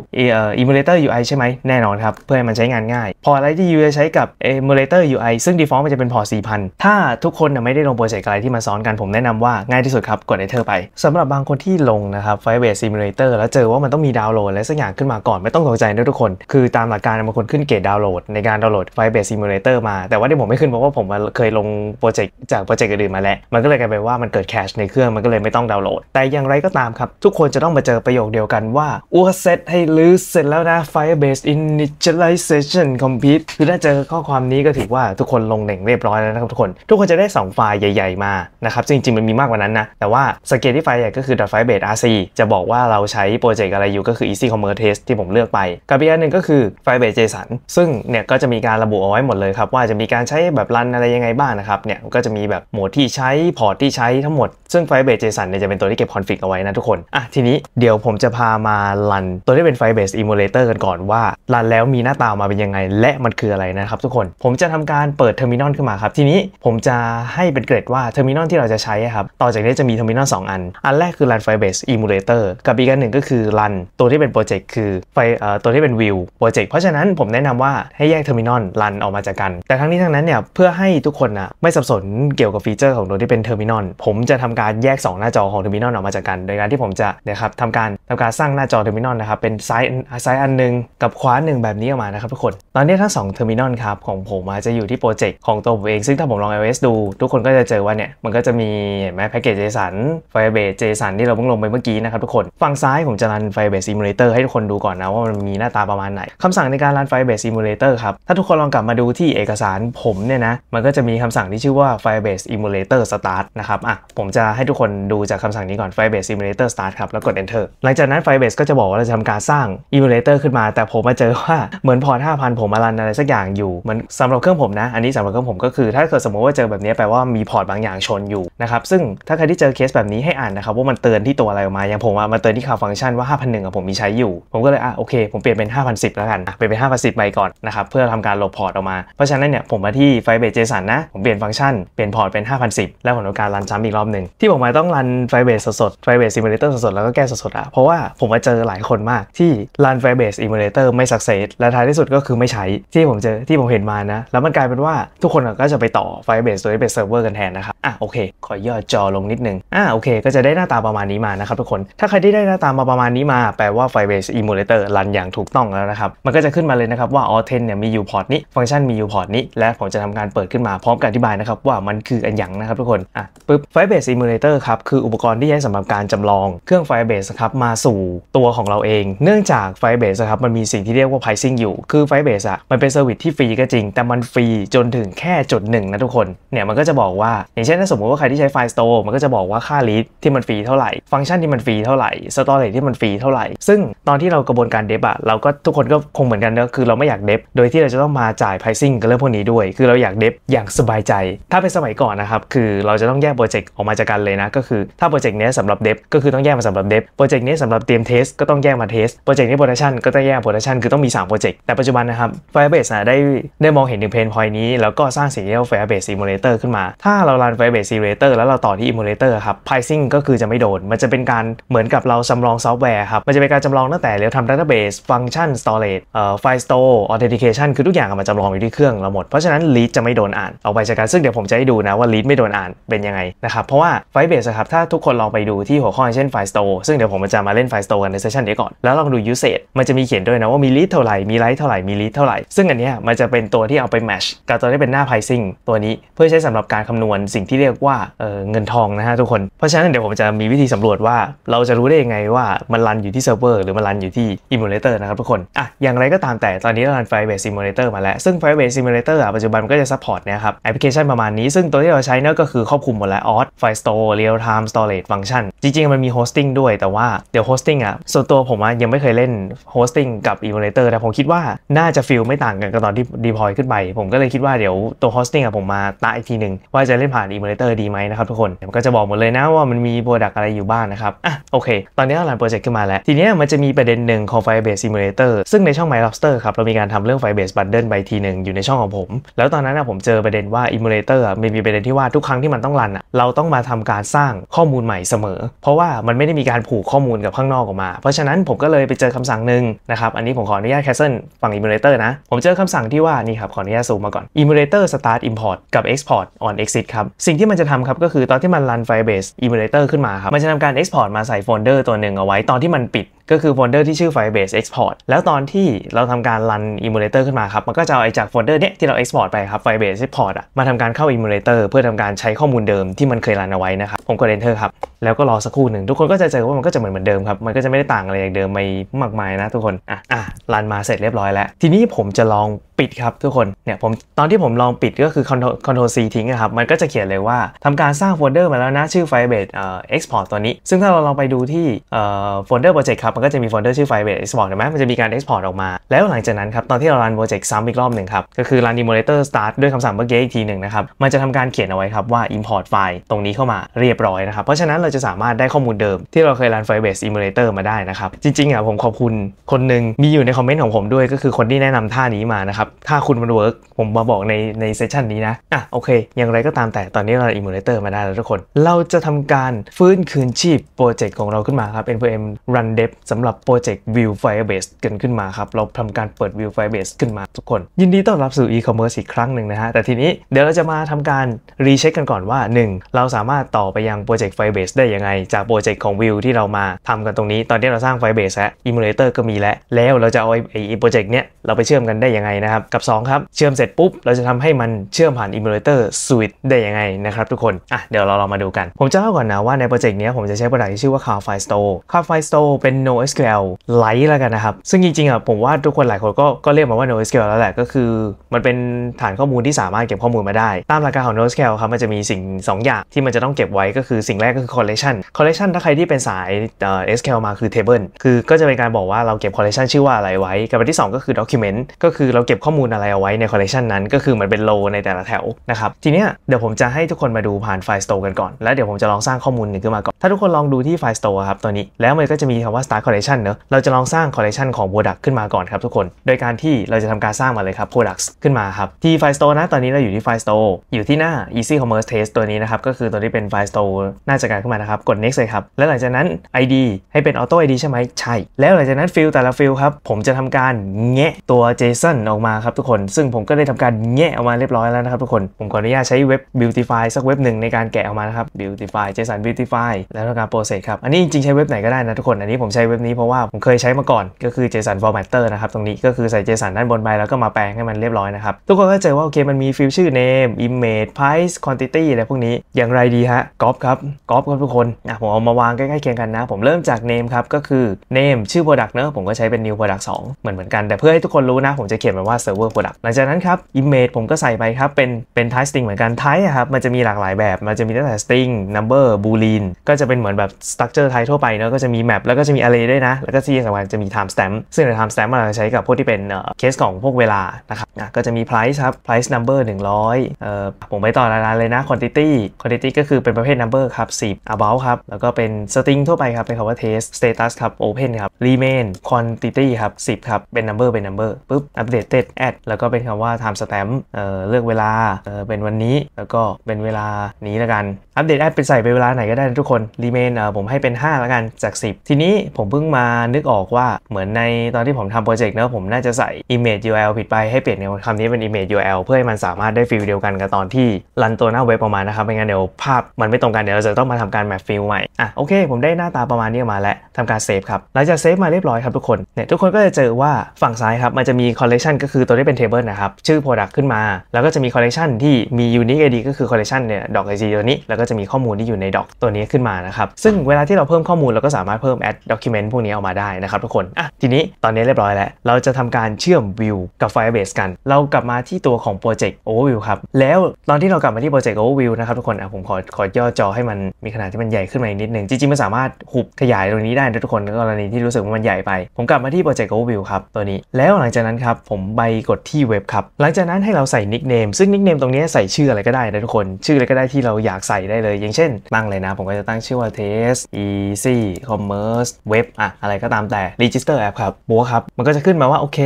emulator UI ใช่ไหม แน่นอนครับ เพื่อให้มันใช้งานง่าย พออะไรที่ UI ใช้กับ emulator UI ซึ่ง default มันจะเป็นพอ 4,000 ถ้าทุกคนไม่ได้ลงโปรเจกต์อะไรที่มาซ้อนกัน ผมแนะนำว่าง่ายที่สุดครับ กด enter ไป สำหรับบางคนที่ลงนะครับ Firebase Simulator แล้วเจอว่ามันต้องมีดาวน์โหลดและสักอย่างขึ้นมาก่อน ไม่ต้องตกใจนะทุกคน คือตามหลักการบางคนขึ้นเกตดดาวน์โหลดในการดาวน์โหลด Firebase Simulator มา แต่ว่าที่ผมไม่ขึ้นเพราะว่าผมเคยลงโปรเจกต์จากโปรเจกต์อื่นมาแล้ว มันก็เลยกลายเป็นว่ามันเกิดแคชในเครื่องมันก็เลยไม่ต้องดาวน์โหลด แต่อย่างไรก็ตามครับทุกคควรจะต้องมาเจอประโยคเดียวกันว่าอัวเซตให้ลื้อเสร็จแล้วนะ Firebase Initialization Complete คือถ้าเจอข้อความนี้ก็ถือว่าทุกคนลงเหน่งเรียบร้อยแล้วนะครับทุกคน ทุกคนจะได้ 2 ไฟล์ใหญ่ ๆ มานะครับจริง ๆมันมีมากกว่านั้นนะ แต่ว่าสเกลที่ไฟล์ใหญ่ก็คือ .firebase rc จะบอกว่าเราใช้โปรเจกต์อะไรอยู่ก็คือ easy commerce test ที่ผมเลือกไป กับอีกอันหนึ่งก็คือ firebase json ซึ่งเนี่ยก็จะมีการระบุเอาไว้หมดเลยครับว่าจะมีการใช้แบบรันอะไรยังไงบ้างนะครับเนี่ยก็จะมีแบบโหมดที่ใช้พอร์ตที่ใช้ทั้งหมดซึ่ง firebase json เนี่ยจะเป็นตัวที่เก็บคอนฟิกเอาไว้นะทุกคนอ่ะทีนี้เดี๋ยวผมจะพามาลันตัวที่เป็น Firebase Emulator กันก่อนว่าลันแล้วมีหน้าตามาเป็นยังไงและมันคืออะไรนะครับทุกคนผมจะทำการเปิดเทอร์มินอลขึ้นมาครับ ทีนี้ผมจะให้เป็นเกรดว่าเทอร์มินอลที่เราจะใช้ครับต่อจากนี้จะมีเทอร์มินอล2อัน อันแรกคือลัน Firebase Emulator กับอีกอันหนึ่งก็คือลันตัวที่เป็นโปรเจกต์คือไฟตัวที่เป็นวิวโปรเจกต์เพราะฉะนั้นผมแนะนำว่าให้แยกเทอร์มินอลลันออกมาจากกัน แต่ทั้งนี้ทั้งนั้นเนี่ยเพื่อให้ทุกคนนะไม่สับสนเกี่ยวกับฟีเจอร์ของตัวที่เป็นอร์มินอลผมจะทำการแยก 2 หน้าจอของอร์มินอลออกมาจากกัน โดยการที่ผมจะนะครับทำการทำการสร้างหน้าจอเทอร์มินอลนะครับ เป็นซ้ายซส์อันนึงกับขวาหนึ่งแบบนี้ออกมานะครับทุกคนตอนนี้ทั้ง 2 เทอร์มินอลครับ ของผมจะอยู่ที่โปรเจกต์ของตัวผมเอง ซึ่งถ้าผมลอง iOS ดู ทุกคนก็จะเจอว่าเนี่ยมันก็จะมีเห็นไหมแพ็กเกจ JSON Firebase JSON ที่เราเพิ่งลงไปเมื่อกี้นะครับทุกคนฝั่งซ้ายผมจะรัน Firebase Simulator ให้ทุกคนดูก่อนนะว่ามันมีหน้าตาประมาณไหนคำสั่งในการรัน Firebase Simulator ครับถ้าทุกคนลองกลับมาดูที่เอกสารผมเนี่ยนะมันก็จะมีคำสั่งที่ชื่อว่า Firebase Emulator Start นะครับอ่ะผมจะให้ทุกคนดูจากคำสั่งนี้ก่อน Firebase Simulator Start ครับแล้วกด enter หลังจากนั้น Firebase ก็จะบอกว่าเราจะทำการสร้าง emulator ขึ้นมา แต่ผมมาเจอว่าเหมือนพอ5000 ผมมารันอะไรสักอย่างอยู่ มันสำหรับเครื่องผมนะ อันนี้สำหรับเครื่องผมก็คือถ้าเกิดสมมติว่าเจอแบบนี้แปลว่ามีพอร์ตบางอย่างชนอยู่นะครับซึ่งถ้าใครที่เจอเคสแบบนี้ให้อ่านนะครับว่ามันเตือนที่ตัวอะไรออกมาอย่างผมมาเตือนที่คาฟังก์ชันว่า5001อะผมมีใช้อยู่ ผมก็เลยอ่ะโอเคผมเปลี่ยนเป็น5010แล้วกันเปลี่ยนเป็น 5010ไปก่อนนะครับเพื่อทำการลบพอร์ตออกมาเพราะฉะนั้นเนี่ยผมมาที่ Firebase JSON นะผมเปลี่ยนฟังก์ชัน เปลี่ยนพอร์ตเป็น5010แล้วผมทำการรันซ้ำอีกรอบหนึ่งที่ผมมาต้องรัน Firebase สดๆ Firebase Simulator สดดๆแล้วก็แก้สดๆอะเพราะว่าผมมาเจอหลายคนมากที่รันไฟเบสอิมู m ลเตอร์ไม่สักเซสและท้ายที่สุดก็คือไม่ใช้ที่ผมเจอที่ผมเห็นมานะ แล้วมันกลายเป็นว่าทุกคนก็จะไปต่อไฟเบสโัวนี้เป็นเซิร์ฟเวอร์กันแทนนะครับ อ่ะโอเค ขอย่อจอลงนิดนึงอ่ะโอเค ก็จะได้หน้าตาประมาณนี้มานะครับทุกคนถ้าใครที่ได้หน้าตามาประมาณนี้มา แปลว่าไฟเบสอิมู m ลเตอร์รันอย่างถูกต้องแล้วนะครับมันก็จะขึ้นมาเลยนะครับว่าออเทนเนี่ยมี u ยู r พอร์ตนี้ฟังก์ชันมี u ยู r พอร์ตนี้และผมจะทำการเปิดขึ้นมาพร้อมกับอธิบายนะครับว่ามันคืออันยังนะครับทุกคนอ่ะปึ๊บ f ฟเบ b a s e emulator ครับคืออุปกรณ์ที่ใช้สำหรับการจำลองเครื่อง Firebase ครับมาสู่ตัวของเราเอง เนื่องจาก Firebase ครับมันมีสิ่งที่เรียกว่า pricing อยู่ คือ Firebase อะมันเป็นเซอร์วิสที่ฟรีก็จริงแต่มันฟรีจนถึงแค่จุดหนึ่งนะทุกคน เนี่ยมันก็จะบอกว่าอย่างเช่นถ้าสมมติว่าใครที่ใช้ Firestore มันก็จะบอกว่าค่าลิสที่มันฟรีเท่าไหร่ฟังก์ชันที่มันฟรีเท่าไหร่ storage ที่มันฟรีเท่าไหร่ ซึ่งตอนที่เรากระบวนการเดบอะเราก็ทุกคนก็คงเหมือนกันก็คือ เราไม่อยากเดบโดยที่เราจะต้องมาจ่าย pricing กับเรื่องพวกนี้ด้วย คือเราอยากเดบอย่างสบายใจ ถ้าเป็นสมัยก่อนนะครับคือเราจะต้องแยกโปรเจกต์ออกมาจากกันเลยนะก็คือถ้าโปรเจกต์นี้สำหรับเดบก็คือต้องแยกมาสำหรับเดฟโปรเจกต์นี้สำหรับเตรียมเทสก็ต้องแยกมาเทสโปรเจกต์นี้โปรดักชันก็ต้องแยกโปรดักชันคือต้องมี3โปรเจกต์แต่ปัจจุบันนะครับ Firebase ได้ได้มองเห็นถึงเพนพอยนี้ แล้วก็สร้างสิ่งที่เรียกว่า Firebase Simulator ขึ้นมา ถ้าเรารัน Firebase Simulator แล้วเราต่อที่ Emulator ครับ Pricing ก็คือจะไม่โดน มันจะเป็นการเหมือนกับเราจาลองซอฟต์แวร์ครับ มันจะเป็นการจำลองตั้งแต่เรียทำ์ดัตเตอร์เบสฟังก์ชันสตอเรจเอ่อไฟล์สโตร์ออเทนติเคชันคือทุกอย่างมันจำลองอยู่ที่เครื่องเราหมดเพราะฉะนั้นลีดจะไม่โดนอ่านเอาไปจากการซึ่งเดี๋ยวผมจะให้ดูนะว่าลีดไม่โดนอ่านเป็นยังไงนะครับเพราะว่าไฟเบสครับถ้าทุกคนลองไปดูที่หัวข้อเช่นไฟล์สโต Store ซึ่งเดี๋ยวผมจะมาเล่นไฟ Store กันในเซสชันนี้ก่อน แล้วลองดู usage มันจะมีเขียนด้วยนะ ว่ามีลิตเท่าไหร่ มีไลท์เท่าไหร่ มีลิตเท่าไหร่ ซึ่งอันนี้มันจะเป็นตัวที่เอาไปแมชกับตัวที่เป็นหน้า pricing ตัวนี้เพื่อใช้สำหรับการคำนวณสิ่งที่เรียกว่าเเงินทองนะฮะทุกคน เพราะฉะนั้นเดี๋ยวผมจะมีวิธีสำรวจว่า เราจะรู้ได้ยังไงว่ามันรันอยู่ที่เซิร์ฟเวอร์หรือมันรันอยู่ที่อิมูเลเตอร์นะครับทุกคนอ่ะอย่างไรก็ตามแต่ตอนนี้เรารันไฟเบส a ิมูเลเตอร์มาแล้ว ซึ่งไฟเบส a ิมูเลเตอร์ปัจจุบันก็จะซัพพอร์ตนะครับแอปพลิเคชันประมาณนี้ซึ่งตัวที่เราใช้เนี่ยก็คือครอบคลุมหมดแล้วออสไฟสโตร์เรียลไทม์สโตรเลจฟังก์ชัน จริงๆ มันมีโฮสติ้งด้วยแต่ว่าเดี๋ยวโฮสติ้งอ่ะส่วนตัวผมอ่ะยังไม่เคยเล่นโฮสติ้งกับอีเวนเตอร์แต่ผมคิดว่าน่าจะฟิลไม่ต่างกันกับตอนที่ดีพอยขึ้นไป ผมก็เลยคิดว่าเดี๋ยวตัวโฮสติ้งอ่ะผมมาตาอีกทีหนึ่งว่าจะเล่นผ่านอีเวนเตอร์ดีไหมนะครับทุกคนผมก็จะบอกหมดเลยนะว่ามันมีโปรดักอะไรอยู่บ้างนนะครับอ่ะโอเค ตอนนี้เราลันโปรเจกต์ขึ้นมาแล้ว ทีนี้มันจะมีประเด็นหนึ่งของไฟเบส a s e s i m u l a t o ซึ่งในช่องไมล My l สเตอร์ครับเรามีการทำเรื่องไฟเบสบัตเดิลไปทีหนึ่งอยู่ในช่องของผม แล้วตอนนั้นนะผมเจอประเด็นว่าอ e m u เตอร์มันมีประเด็นที่ว่าทุกครั้งที่มันต้องรันอะเราต้องมาทำการสร้างข้อมูลใหม่เสมอ เพราะว่ามันไม่ได้มีีการผูกข้อมูลกับข้างนอกออกมา เพราะฉะนั้นผมก็เลยไปเจอคำสั่งหนึ่งนะครับ อันนี้ผมขออนุญาตแคสเซิลฝั่งอิม e เลเตอร์นะ ผมเจอคำสั่งที่ว่านี่ครับ ขออนุญาตซูมมาก่อนอิมเตอร์สตาร์ทอิมพอร์ตกับเออ็กซ์พร์ตออนเอ็กซิสครับ สิ่งที่มันจะทำครับก็คือตอนที่มันรันไฟเบสอิม e เลเตอร์ขึ้นมาครับ มันจะทำการเอ็กซ์พอร์ตมาใส่โฟลเดอร์ตัวหนึ่งเอาไว้ตอนที่มันปิดก็คือโฟลเดอร์ที่ชื่อ Firebase Export แล้วตอนที่เราทำการรัน emulator ขึ้นมา ครับ มันก็จะ เอาไอ้จากโฟลเดอร์เนี้ยที่เรา export ไป ครับ Firebase Export อะมาทำการเข้า emulator เพื่อทำการใช้ข้อมูลเดิมที่มันเคยรัน เอาไว้ นะ ครับ ผมกด enter ครับ แล้วก็รอสักครู่หนึ่ง ทุกคนก็จะ เจอ ว่า มันก็จะเหมือนเหมือนเดิมครับ มันก็จะไม่ได้ต่างอะไรจากเดิมไปมากมายนะ ทุกคน อ่ะอ่ะรันมาเสร็จเรียบร้อยแล้ว ทีนี้ผมจะลองปิดครับทุกคนเนี่ยผมตอนที่ผมลองปิดก็คือ Ctrl Ctrl C ทิ้งครับมันก็จะเขียนเลยว่าทำการสร้างโฟลเดอร์มาแล้วนะชื่อ Firebase เอ่อ export ตัวนี้ ซึ่งถ้าเราลองไปดูที่เอ่อโฟลเดอร์โปรเจกต์ครับมันก็จะมีโฟลเดอร์ชื่อ Firebase export เห็นไหมมันจะมีการ export ออกมา แล้วหลังจากนั้นครับ ตอนที่เรารันโปรเจกต์ซ้ำอีกรอบหนึ่งครับ ก็คือ run emulator start ด้วยคำสั่งเมื่อกี้อีกทีหนึ่งนะครับ มันจะทำการเขียนเอาไว้ครับว่า import ไฟล์ตรงนี้เข้ามาเรียบร้อยนะครับเพราะฉะนั้นเราจะสามารถได้ข้อมูลเดิม ที่เราเคยรัน Firebase emulator มาได้นะครับจริงๆอ่ะผมขอบคุณคนหนึ่งมีอยู่ในคอมเมนต์ของผมด้วย ก็คือคนที่แนะนำท่านี้มานะครับถ้าคุณมันเวิร์กผมมาบอกในในเซสชันนี้นะอ่ะโอเค อย่างไรก็ตามแต่ตอนนี้เราอิมูเลเตอร์มาได้แล้วทุกคน เราจะทำการฟื้นคืนชีพโปรเจกต์ของเราขึ้นมาครับ NPM Run Dev สำหรับโปรเจกต์ v i e Firebase กันขึ้นมาครับ เราทำการเปิด v i e Firebase ขึ้นมาทุกคน ยินดีต้อนรับสู่ e-commerce อีกครั้งหนึ่งนะฮะ แต่ทีนี้เดี๋ยวเราจะมาทำการรีเช็คกันก่อนว่า 1. เราสามารถต่อไปยังโปรเจกต์ Firebase ได้ยังไงจากโปรเจกต์ของ v ิ e ที่เรามาทำกันตรงนี้ ตอนนี้เราสร้าง Firebase แล้ว Emulator ก็มีแล้วแล้วเราจะเอาไอ้โปรเจกต์เนี้ยเราไปเชื่อมกันได้ยังไงนะครับกับ 2 ครับ เชื่อมเสร็จปุ๊บ เราจะทำให้มันเชื่อมผ่านอิมูเลเตอร์สวิตได้ยังไงนะครับทุกคนอ่ะเดี๋ยวเราลองมาดูกัน ผมจะเล่าก่อนนะว่าในโปรเจกต์นี้ผมจะใช้โปรดักต์ที่ชื่อว่า c a r f i Store c u d f i Store เป็น NoSQL Lite แล้วกันนะครับ ซึ่งจริงๆอ่ะผมว่าทุกคนหลายคนก็ก็เรียกมันว่า NoSQL แล้วแหละก็คือมันเป็นฐานข้อมูลที่สามารถเก็บข้อมูลมาได้ตามหลักการของ NoSQL ครับมันจะมีสิ่ง 2 อย่างที่มันจะต้องเก็บไว้ก็คือสิ่งแรกก็คือ collection collection ถ้าใครที่เป็นสายเอ่อ SQL มาคือ table คือก็จะเป็นการบอกว่าเราเก็บ collection ชื่อว่าอะไรไว้ กับอันที่ 2 ก็คือ document ก็คือเราเก็บข้อมูลอะไรเอาไว้ในคอลเลกชันนั้น ก็คือมันเป็นโล ในแต่ละแถวนะครับทีเนี้ยเดี๋ยวผมจะให้ทุกคนมาดูผ่านไฟล์สโตร์กันก่อน แล้วเดี๋ยวผมจะลองสร้างข้อมูลหนึ่งขึ้นมาก่อน ถ้าทุกคนลองดูที่ไฟล์สโตร์ครับตัวนี้แล้วมันก็จะมีคำว่า start collection เนอะเราจะลองสร้าง collection ของ product ขึ้นมาก่อนครับทุกคนโดยการที่เราจะทำการสร้างมาเลยครับ products ขึ้นมาครับที่ไฟล์สโตร์นะ ตอนนี้เราอยู่ที่ไฟล์สโตร์อยู่ที่หน้า easy commerce test ตัวนี้นะครับก็คือตัวที่เป็นไฟล์สโตร์น่าจะการขึ้นมานะครับกด next เลยครับแล้วหลังจากนั้น ID ให้เป็น auto ID ใช่ไหมใช่แล้วหลังจากนั้น field แต่ละ field ครับผมจะทำการแงะตัว JSON ออกมาาครับทุกคนซึ่งผมก็ได้ทำการแงะออกมาเรียบร้อยแล้วนะครับทุกคนผมขออนุญาตใช้เว็บ Beautify สักเว็บหนึ่งในการแกะออกมานะครับ Beautify JSON Beautify แล้วทำการโปรเซสครับอันนี้จริงๆใช้เว็บไหนก็ได้นะทุกคนอันนี้ผมใช้เว็บนี้เพราะว่าผมเคยใช้มาก่อนก็คือ JSON Formatter นะครับตรงนี้ก็คือใส่ JSON ด้านบนไปแล้วก็มาแปลงให้มันเรียบร้อยนะครับทุกคนก็จะว่าโอเคมันมีฟิลชื่อ name image price quantity อะไรพวกนี้อย่างไรดีฮะก๊อปครับก๊อปครับทุกคนอ่ะผมเอามาวางใกล้ๆเคียงกันนะผมเริ่มจาก name ครับก็คือ name ชื่อ product เนอะผมก็ใช้เป็น new product 2 เหมือนเหมือนกันแต่เพื่อให้ทุกคนรู้นะผมจะเขียนแบบว่า Server Product หลังจากนั้นครับ Image ผมก็ใส่ไปครับเป็นเป็น Type String เหมือนกัน Type ครับมันจะมีหลากหลายแบบ มันจะมีตั้งแต่ String Number Boolean ก็จะเป็นเหมือนแบบ Structure Type ทั่วไปเนาะก็จะมี Map แล้วก็จะมี Array ด้วยนะ แล้วก็ที่สำคัญจะมี Timestamp ซึ่งใน Timestamp มันจะใช้กับพวกที่เป็นเคสของพวกเวลานะครับก็จะมี Price ครับ Price Number 100เอ่อผมไปต่อรายละเอลยนะ Quantity Quantity ก็คือเป็นประเภท Number ครับ10 About ครับ แล้วก็เป็น String ทั่วไปครับ เป็นคำว่า Test Status ครับ Open ครับ Remain Quantity ครับ10ครับ เป็น Number เป็น Number ปุ๊บ Updated a ดแล้วก็เป็นคำว่า timestamp เเลือกเวลาเเป็นวันนี้ แล้วก็เป็นเวลานี้ละกันอัปเดตแอดเป็นใส่ไปเวลาไหนก็ได้ทุกคน remain เมนผมให้เป็น5ละกันจาก 10 ทีนี้ผมเพิ่งมานึกออกว่าเหมือนในตอนที่ผมทำโปรเจกต์เนอะผมน่าจะใส่ image URL ผิดไปให้เปลี่ยนคำนี้เป็น image URL เพื่อให้มันสามารถได้ฟิลเดียวกันกับตอนที่รันตัวหน้าเว็บประมาณนะครับไม่งั้นเดี๋ยวภาพมันไม่ตรงกันเดี๋ยวเราจะต้องมาทำการแมปฟิลใหม่อ่ะโอเคผมได้หน้าตาประมาณนี้มาแล้วทำการเซฟครับหลังจากเซฟมาเรียบร้อยครับทุกคนเนี่ยทุกคนก็จะเจอว่าฝั่งซ้ายครับมันจะมีคอลเลกชันก็คืคือตัวนี้เป็นเทเบิลนะครับ ชื่อ Product ขึ้นมา แล้วก็จะมีคอลเลกชันที่มียูนิค u อดีก็คือคอลเลกชันเนี่ยดอกอจีตัวนี้ แล้วก็จะมีข้อมูลที่อยู่ในดอกตัวนี้ขึ้นมานะครับ ซึ่งเวลาที่เราเพิ่มข้อมูล เราก็สามารถเพิ่ม add document พวกนี้ออกมาได้นะครับทุกคนอ่ะทีนี้ตอนนี้เรียบร้อยแล้ว เราจะทำการเชื่อมวิวกับ Firebase กัน เรากลับมาที่ตัวของ Project Overview ครับ แล้วตอนที่เรากลับมาที่ Project Overview นะครับทุกคนอ่ะผมขอขอย่อจอให้มันมีขนาดที่มันใหญ่ขึ้นมาอีกนิดนึงจริงๆมันสามารถหุบขยายตรงนี้ได้ทุกคนกรณีที่รู้สึกว่ามันใหญ่ไป ผมกลับมาที่ Project Overview ครับตัวนี้แล้วหลังจากนั้นครับผมไปกดที่เว็บครับ หลังจากนั้นให้เราใส่นิกเนมซึ่งนิกเนมตรงนี้ใส่ชื่ออะไรก็ได้นะทุกคน ชื่ออะไรก็ได้ที่เราอยากใส่ได้เลย อย่างเช่นตั้งเลยนะ ผมก็จะตั้งชื่อว่า test easy commerce web อะอะไรก็ตามแต่ register app ครับบัวครับ มันก็จะขึ้นมาว่าโอเค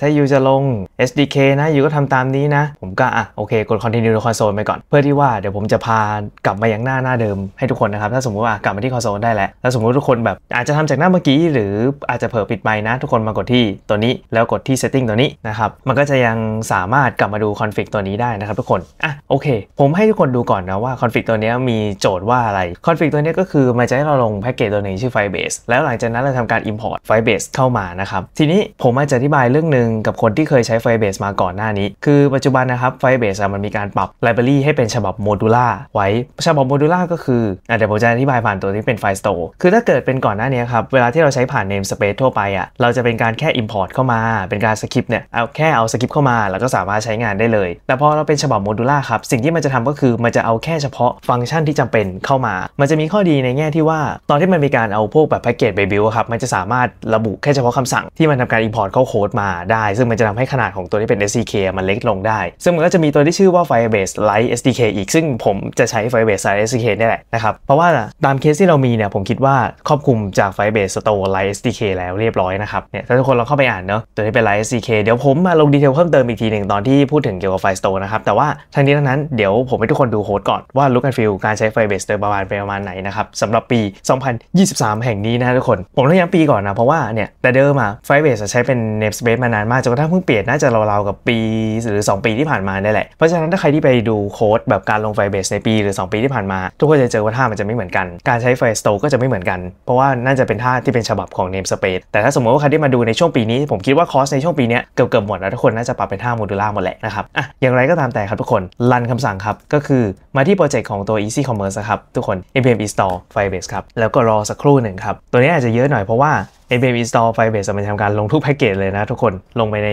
ถ้าอยู่จะลง SDK นะ อยู่ก็ทำตามนี้นะ ผมก็อะโอเคกด continue ในคอนโซลไปก่อน เพื่อที่ว่าเดี๋ยวผมจะพากลับมายังหน้าหน้าเดิมให้ทุกคนนะครับ ถ้าสมมติว่ากลับมาที่คอนโซลได้แล้วถ้าสมมติทุกคนแบบ อาจจะทำจากหน้าเมื่อกี้ หรืออาจจะเผลอปิดไปนะ ทุกคนมากดที่ตัวนี้แล้วกดที่ setting ตัวนี้นะครับมันก็จะยังสามารถกลับมาดูคอนฟ lict ตัวนี้ได้นะครับทุกคนอ่ะโอเคผมให้ทุกคนดูก่อนนะว่าคอนฟ lict ตัวนี้มีโจทย์ว่าอะไรคอนฟ lict ตัวนี้ก็คือมันจะให้เราลงแพ็กเกจตัวหนึ่งชื่อ Firebase แล้วหลังจากนั้นเราทำการ import Firebase เข้ามานะครับ ทีนี้ผมอาจจะอธิบายเรื่องหนึ่งกับคนที่เคยใช้ Firebase มาก่อนหน้านี้ คือปัจจุบันนะครับ Firebase มันมีการปรับไลบรารีให้เป็นฉบับโมดูล่าไว้ฉบับโมดูล่าก็คืออเดี๋ยวผมจะอธิบายผ่านตัวที่เป็นไฟสโ store คือถ้าเกิดเป็นก่อนหน้านี้ครับเวลาที่เราใช้ผ่าน namespace ทั่วไปอ่ะเราจะเป็นการแค่ import เข้ามาเป็นการสคริปต์เนี่ยเอาแแค่เอาสคริปต์เข้ามาแล้วก็สามารถใช้งานได้เลย แต่พอเราเป็นฉบับโมดูล่าครับ สิ่งที่มันจะทำก็คือมันจะเอาแค่เฉพาะฟังก์ชันที่จำเป็นเข้ามา มันจะมีข้อดีในแง่ที่ว่าตอนที่มันมีการเอาพวกแบบแพ็กเกจเบบิลครับมันจะสามารถระบุแค่เฉพาะคำสั่งที่มันทำการ import เข้าโค้ดมาได้ ซึ่งมันจะทำให้ขนาดของตัวที่เป็น SDK มันเล็กลงได้ ซึ่งมันก็จะมีตัวที่ชื่อว่า Firebase Lite SDK อีกซึ่งผมจะใช้ Firebase Lite SDK นี่แหละนะครับ เพราะว่าตามเคสที่เรามีเนี่ยผมคิดว่าครอบคลุมจาก Firebase Store Lite SDK แล้วเรียบร้อยนะครับเนี่ยถ้าทุกคนลองเข้าไปอ่านเนาะตัวที่เป็น Lite SDK เดี๋ยวผมาลงดีเทลเพิ่มเติมอีกทีหนึ่งตอนที่พูดถึงเกี่ยวกับไฟสโตนะครับ แต่ว่าทั้งนี้ทั้งนั้นเดี๋ยวผมให้ทุกคนดูโค้ดก่อนว่าลุคแอนฟิลการใช้ไฟเบสเตอร์ประมาณเป็นประมาณไหนนะครับสำหรับปี 2023 แห่งนี้นะทุกคน ผมต้องย้ำปีก่อนนะเพราะว่าเนี่ย แต่เดิมอะไฟเบสใช้เป็นเนมสเปซมานานมากจนกระทั่งเพิ่งเปลี่ยนน่าจะราวๆกับปีหรือ 2 ปีที่ผ่านมาได้แหละเพราะฉะนั้นถ้าใครที่ไปดูโค้ดแบบการลงไฟเบสในปีหรือ 2 ปีที่ผ่านมาทุกคนจะเจอว่าท่ามันจะไม่เหมือนกันการใช้ไฟสโตก็จะไม่เหมือนกัน เพราะว่าน่าจะเป็นท่าที่เป็นฉบับของเนมสเปซแต่ถ้าสมมติว่าใครที่มาดูในช่วงปีนี้ผมคิดว่าคอสในช่วงปีนี้เกือบเกือบหมดแล้วทุกคน น่าจะปรับเป็นาโมดูล่าหมดแหละนะครับอ่ะอย่างไรก็ตามแต่ครับทุกคนรันคำสั่งครับ ก็คือมาที่โปรเจกต์ของตัว Easy Commerce ครับ ทุกคน npm install firebase ครับ แล้วก็รอสักครู่หนึ่งครับ ตัวนี้อาจจะเยอะหน่อยเพราะว่า npm install Firebase มันทำการลงทุกแพ็กเกจเลยนะทุกคนลงไปใน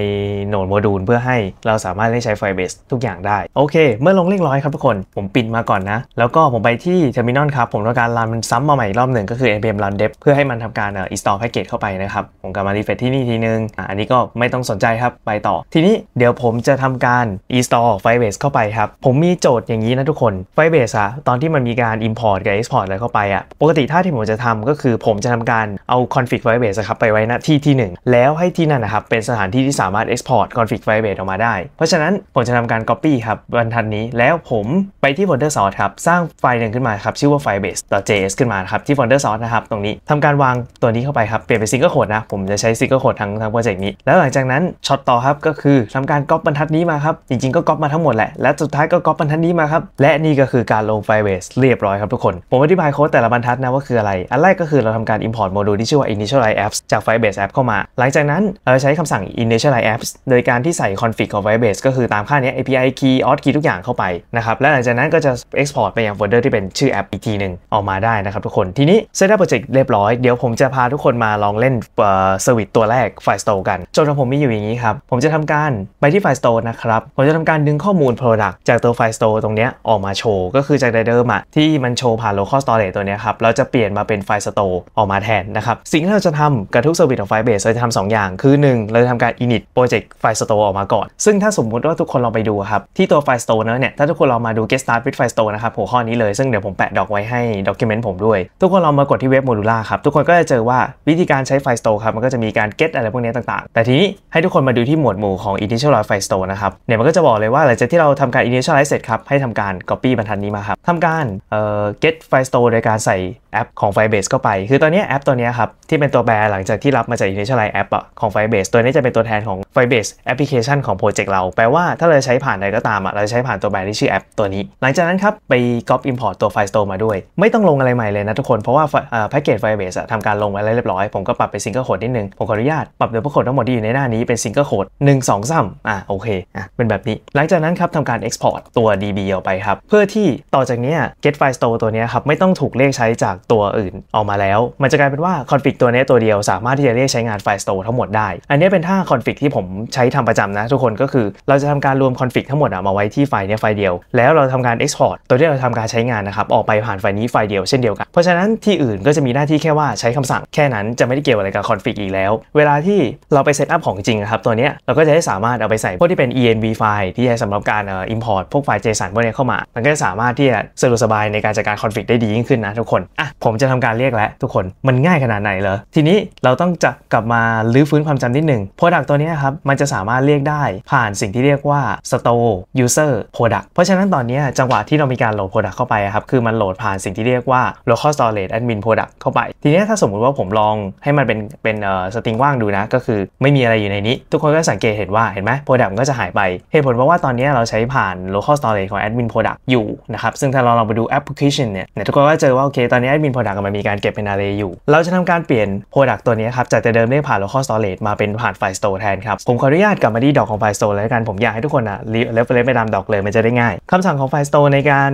โหนดโมดูลเพื่อให้เราสามารถได้ใช้ Firebase ทุกอย่างได้ โอเค เมื่อลงเรียบร้อยครับทุกคน ผมปิดมาก่อนนะ แล้วก็ผมไปที่เทอร์มินอลครับ ผมต้องการรันมันซ้ำมาใหม่อีกรอบหนึ่งก็คือ npm run dev เพื่อให้มันทำการ install แพ็กเกจเข้าไปนะครับ ผมกลับมารีเฟ s h ที่นี่ทีนึง อันนี้ก็ไม่ต้องสนใจครับ ไปต่อทีนี้เดี๋ยวผมจะทำการ install Firebase เข้าไปครับผมมีโจทย์อย่างนี้นะทุกคน Firebase อะตอนที่มันมีการ import กับ export อะไรเข้าไปอะปกติถ้าที่ผมจะทำก็คือ ผมจะทำการเอา config Firebase Firebase นะครับไปไว้ณที่ที่ 1 แล้วให้ที่นั่นนะครับเป็นสถานที่ที่สามารถ Export Config Firebase ออกมาได้ เพราะฉะนั้นผมจะทำการ Copy ครับบรรทัดนี้แล้วผมไปที่ Folder Source ครับสร้างไฟล์หนึ่งขึ้นมาครับชื่อว่า Firebase.js ขึ้นมาครับที่ Folder Source นะครับตรงนี้ทำการวางตัวนี้เข้าไปครับเปลี่ยนเป็น Single Code นะผมจะใช้ Single Code ทั้งทั้งโปรเจกต์นี้ แล้วหลังจากนั้นช็อตต่อครับก็คือทำการก๊อปบรรทัดนี้มาครับจริง ๆก็ก๊อปมาทั้งหมดแหละและสุดท้ายก็ก๊อปบรรทัดนี้มาครับและนี่ก็คือการลง Firebase เรียบร้อยครับทุกคน ผมอธิบายโค้ดแต่ละบรรทัดนะว่าคืออะไร อันแรกก็คือเราทำการ import โมดูลที่ชื่อว่า i n i t i a l i Apps จาก Firebase App เข้ามาหลังจากนั้นเราใช้คำสั่ง initialize apps โดยการที่ใส่ config ของ Firebase ก็คือตามค่านี้ API key auth key ทุกอย่างเข้าไปนะครับและหลังจากนั้นก็จะ export ไปยังโฟลเดอร์ที่เป็นชื่อแอปอีกทีหนึ่งออกมาได้นะครับทุกคนทีนี้ setup project เรียบร้อยเดี๋ยวผมจะพาทุกคนมาลองเล่นเซอร์วิสตัวแรก Firestore กันจนงผมมีอยู่อย่างนี้ครับ ผมจะทำการไปที่ Firestore นะครับผมจะทำการดึงข้อมูล product จากตัว Firestore ตรงนี้ออกมาโชว์ก็คือจากเดิมอะที่มันโชว์ผ่าน local storage ตัวนี้ครับเราจะเปลี่ยนมาเป็น Firestore ออกมาแทนนะครับสิ่งที่เราจะทำำกระทุกเซอร์วิสของ Firebase เราจะทำสองอย่างคือ 1เราจะทำการ init project file store ออกมาก่อน ซึ่งถ้าสมมุติว่าทุกคนลองไปดูครับ ที่ตัว file store เนี่ย ถ้าทุกคนลองมาดู get start with file store นะครับ หัวข้อนี้เลยซึ่งเดี๋ยวผมแปะดอกไว้ให้ document ผมด้วย ทุกคนลองมากดที่เว็บ Modula ครับ ทุกคนก็จะเจอว่าวิธีการใช้ file store ครับ มันก็จะมีการ get อะไรพวกนี้ต่างๆ แต่ทีนี้ให้ทุกคนมาดูที่หมวดหมู่ของ initialize file store นะครับเนี่ยมันก็จะบอกเลยว่าหลังจากที่เราทำการ initialize เสร็จครับให้ทำการ copy บรรทัดนี้มาครับทำการเอ่อ get file store โดยการใส่แอปของ Firebase เข้าไป คือตอนนี้แอปตัวนี้ครับ ที่เป็นตัวแปรหลังจากที่รับมาจาก Initialize App อะของ Firebase ตัวนี้จะเป็นตัวแทนของ Firebase Application ของโปรเจกต์เรา แปลว่าถ้าเราใช้ผ่านอะไรก็ตามอะเราใช้ผ่านตัวแปรที่ชื่อแอปตัวนี้ หลังจากนั้นครับ ไป Copy Import ตัว Firestore มาด้วย ไม่ต้องลงอะไรใหม่เลยนะทุกคน เพราะว่าแพ็กเกจ Firebase ทำการลงไว้เรียบร้อย ผมก็ปรับเป็นซิงเกิลโคดนิดนึง ผมขออนุญาตปรับเดอรวพโคดทั้งหมดที่อยู่ในหน้านี้เป็นซิงเกิลโคดหนึ่งสองสามอ่ะโอเคอ่ะเป็นแบบนี้หลังจากนั้นครับทำการ Export ตัว DB ออกไปครับเพื่อที่ต่อจากนี้ Get Firestore ตัวนี้ครับไม่ต้องถูกเรียกใช้จากตัวอื่นออกมาแล้ว มันจะกลายเป็นว่าคอนฟิกตัวนี้ตัวเดียวสามารถที่จะเรียกใช้งานไฟล์ store ทั้งหมดได้ อันนี้เป็นท่าคอนฟิกที่ผมใช้ทำประจำนะทุกคนก็คือเราจะทำการรวมคอนฟิกทั้งหมดมาไว้ที่ไฟล์นี้ไฟล์เดียว แล้วเราทำการ export ตัวที่เราทำการใช้งานนะครับออกไปผ่านไฟล์นี้ ไฟล์เดียว เช่นเดียวกัน เพราะฉะนั้นที่อื่นก็จะมีหน้าที่แค่ว่าใช้คำสั่ง แค่นั้นจะไม่ได้เกี่ยวอะไรกับคอนฟิกอีกแล้ว เวลาที่เราไปเซตอัพของจริงครับตัวนี้เราก็จะได้สามารถเอาไปใส่พวกที่เป็น env ไฟล์ที่ใช้สำหรับการ import พวกไฟล์ json พวกนี้เข้ามามันก็จะสามารถที่จะสะดวกสบายในการจัดการคอนฟิกได้ดียิ่งขึ้นนะทุกคนอ่ะผมจะทำการเรียกแล้ว ทุกคนมันง่ายขนาดไหนเหรอทีนี้เราต้องจะกลับมาลื้อฟื้นความจำนิดหนึ่ง Product ตัวนี้ครับ มันจะสามารถเรียกได้ผ่านสิ่งที่เรียกว่า Store User Product เพราะฉะนั้นตอนนี้จังหวะที่เรามีการโหลด Product เข้าไปครับ คือมันโหลดผ่านสิ่งที่เรียกว่า Local Storage Admin Product เข้าไป ทีนี้ถ้าสมมุติว่าผมลองให้มันเป็นเป็นสตริงว่างดูนะ ก็คือไม่มีอะไรอยู่ในนี้ ทุกคนก็สังเกตเห็นว่าเห็นไหม Product ก็จะหายไปเหตุผลเพราะว่าตอนนี้เราใช้ผ่าน Local Storage ของ Admin Product อยู่นะครับซึ่งถ้าเราลองไปดู Application เนี่ยทุกคนก็เจอว่าโอเคตอนนี้ดมินโปรดักต์มันมีการเก็บเป็นอ r ร a อยู่ เราจะทำการเปลี่ยนปรดักต์ตัวนี้ครับ จากแต่เดิมเรียกผ่านโลคอลสโตรเ g e มาเป็นผ่านไฟสโตรแทนครับ ผมขออนุญาตกลับมาที่ดอกของไฟสโตรแล้วกันผมอยากให้ทุกคนอ่ะ r e f e ฟล n ฟ e ไปตามดอกเลยมันจะได้ง่ายคำสั่งของไฟสโตรในการ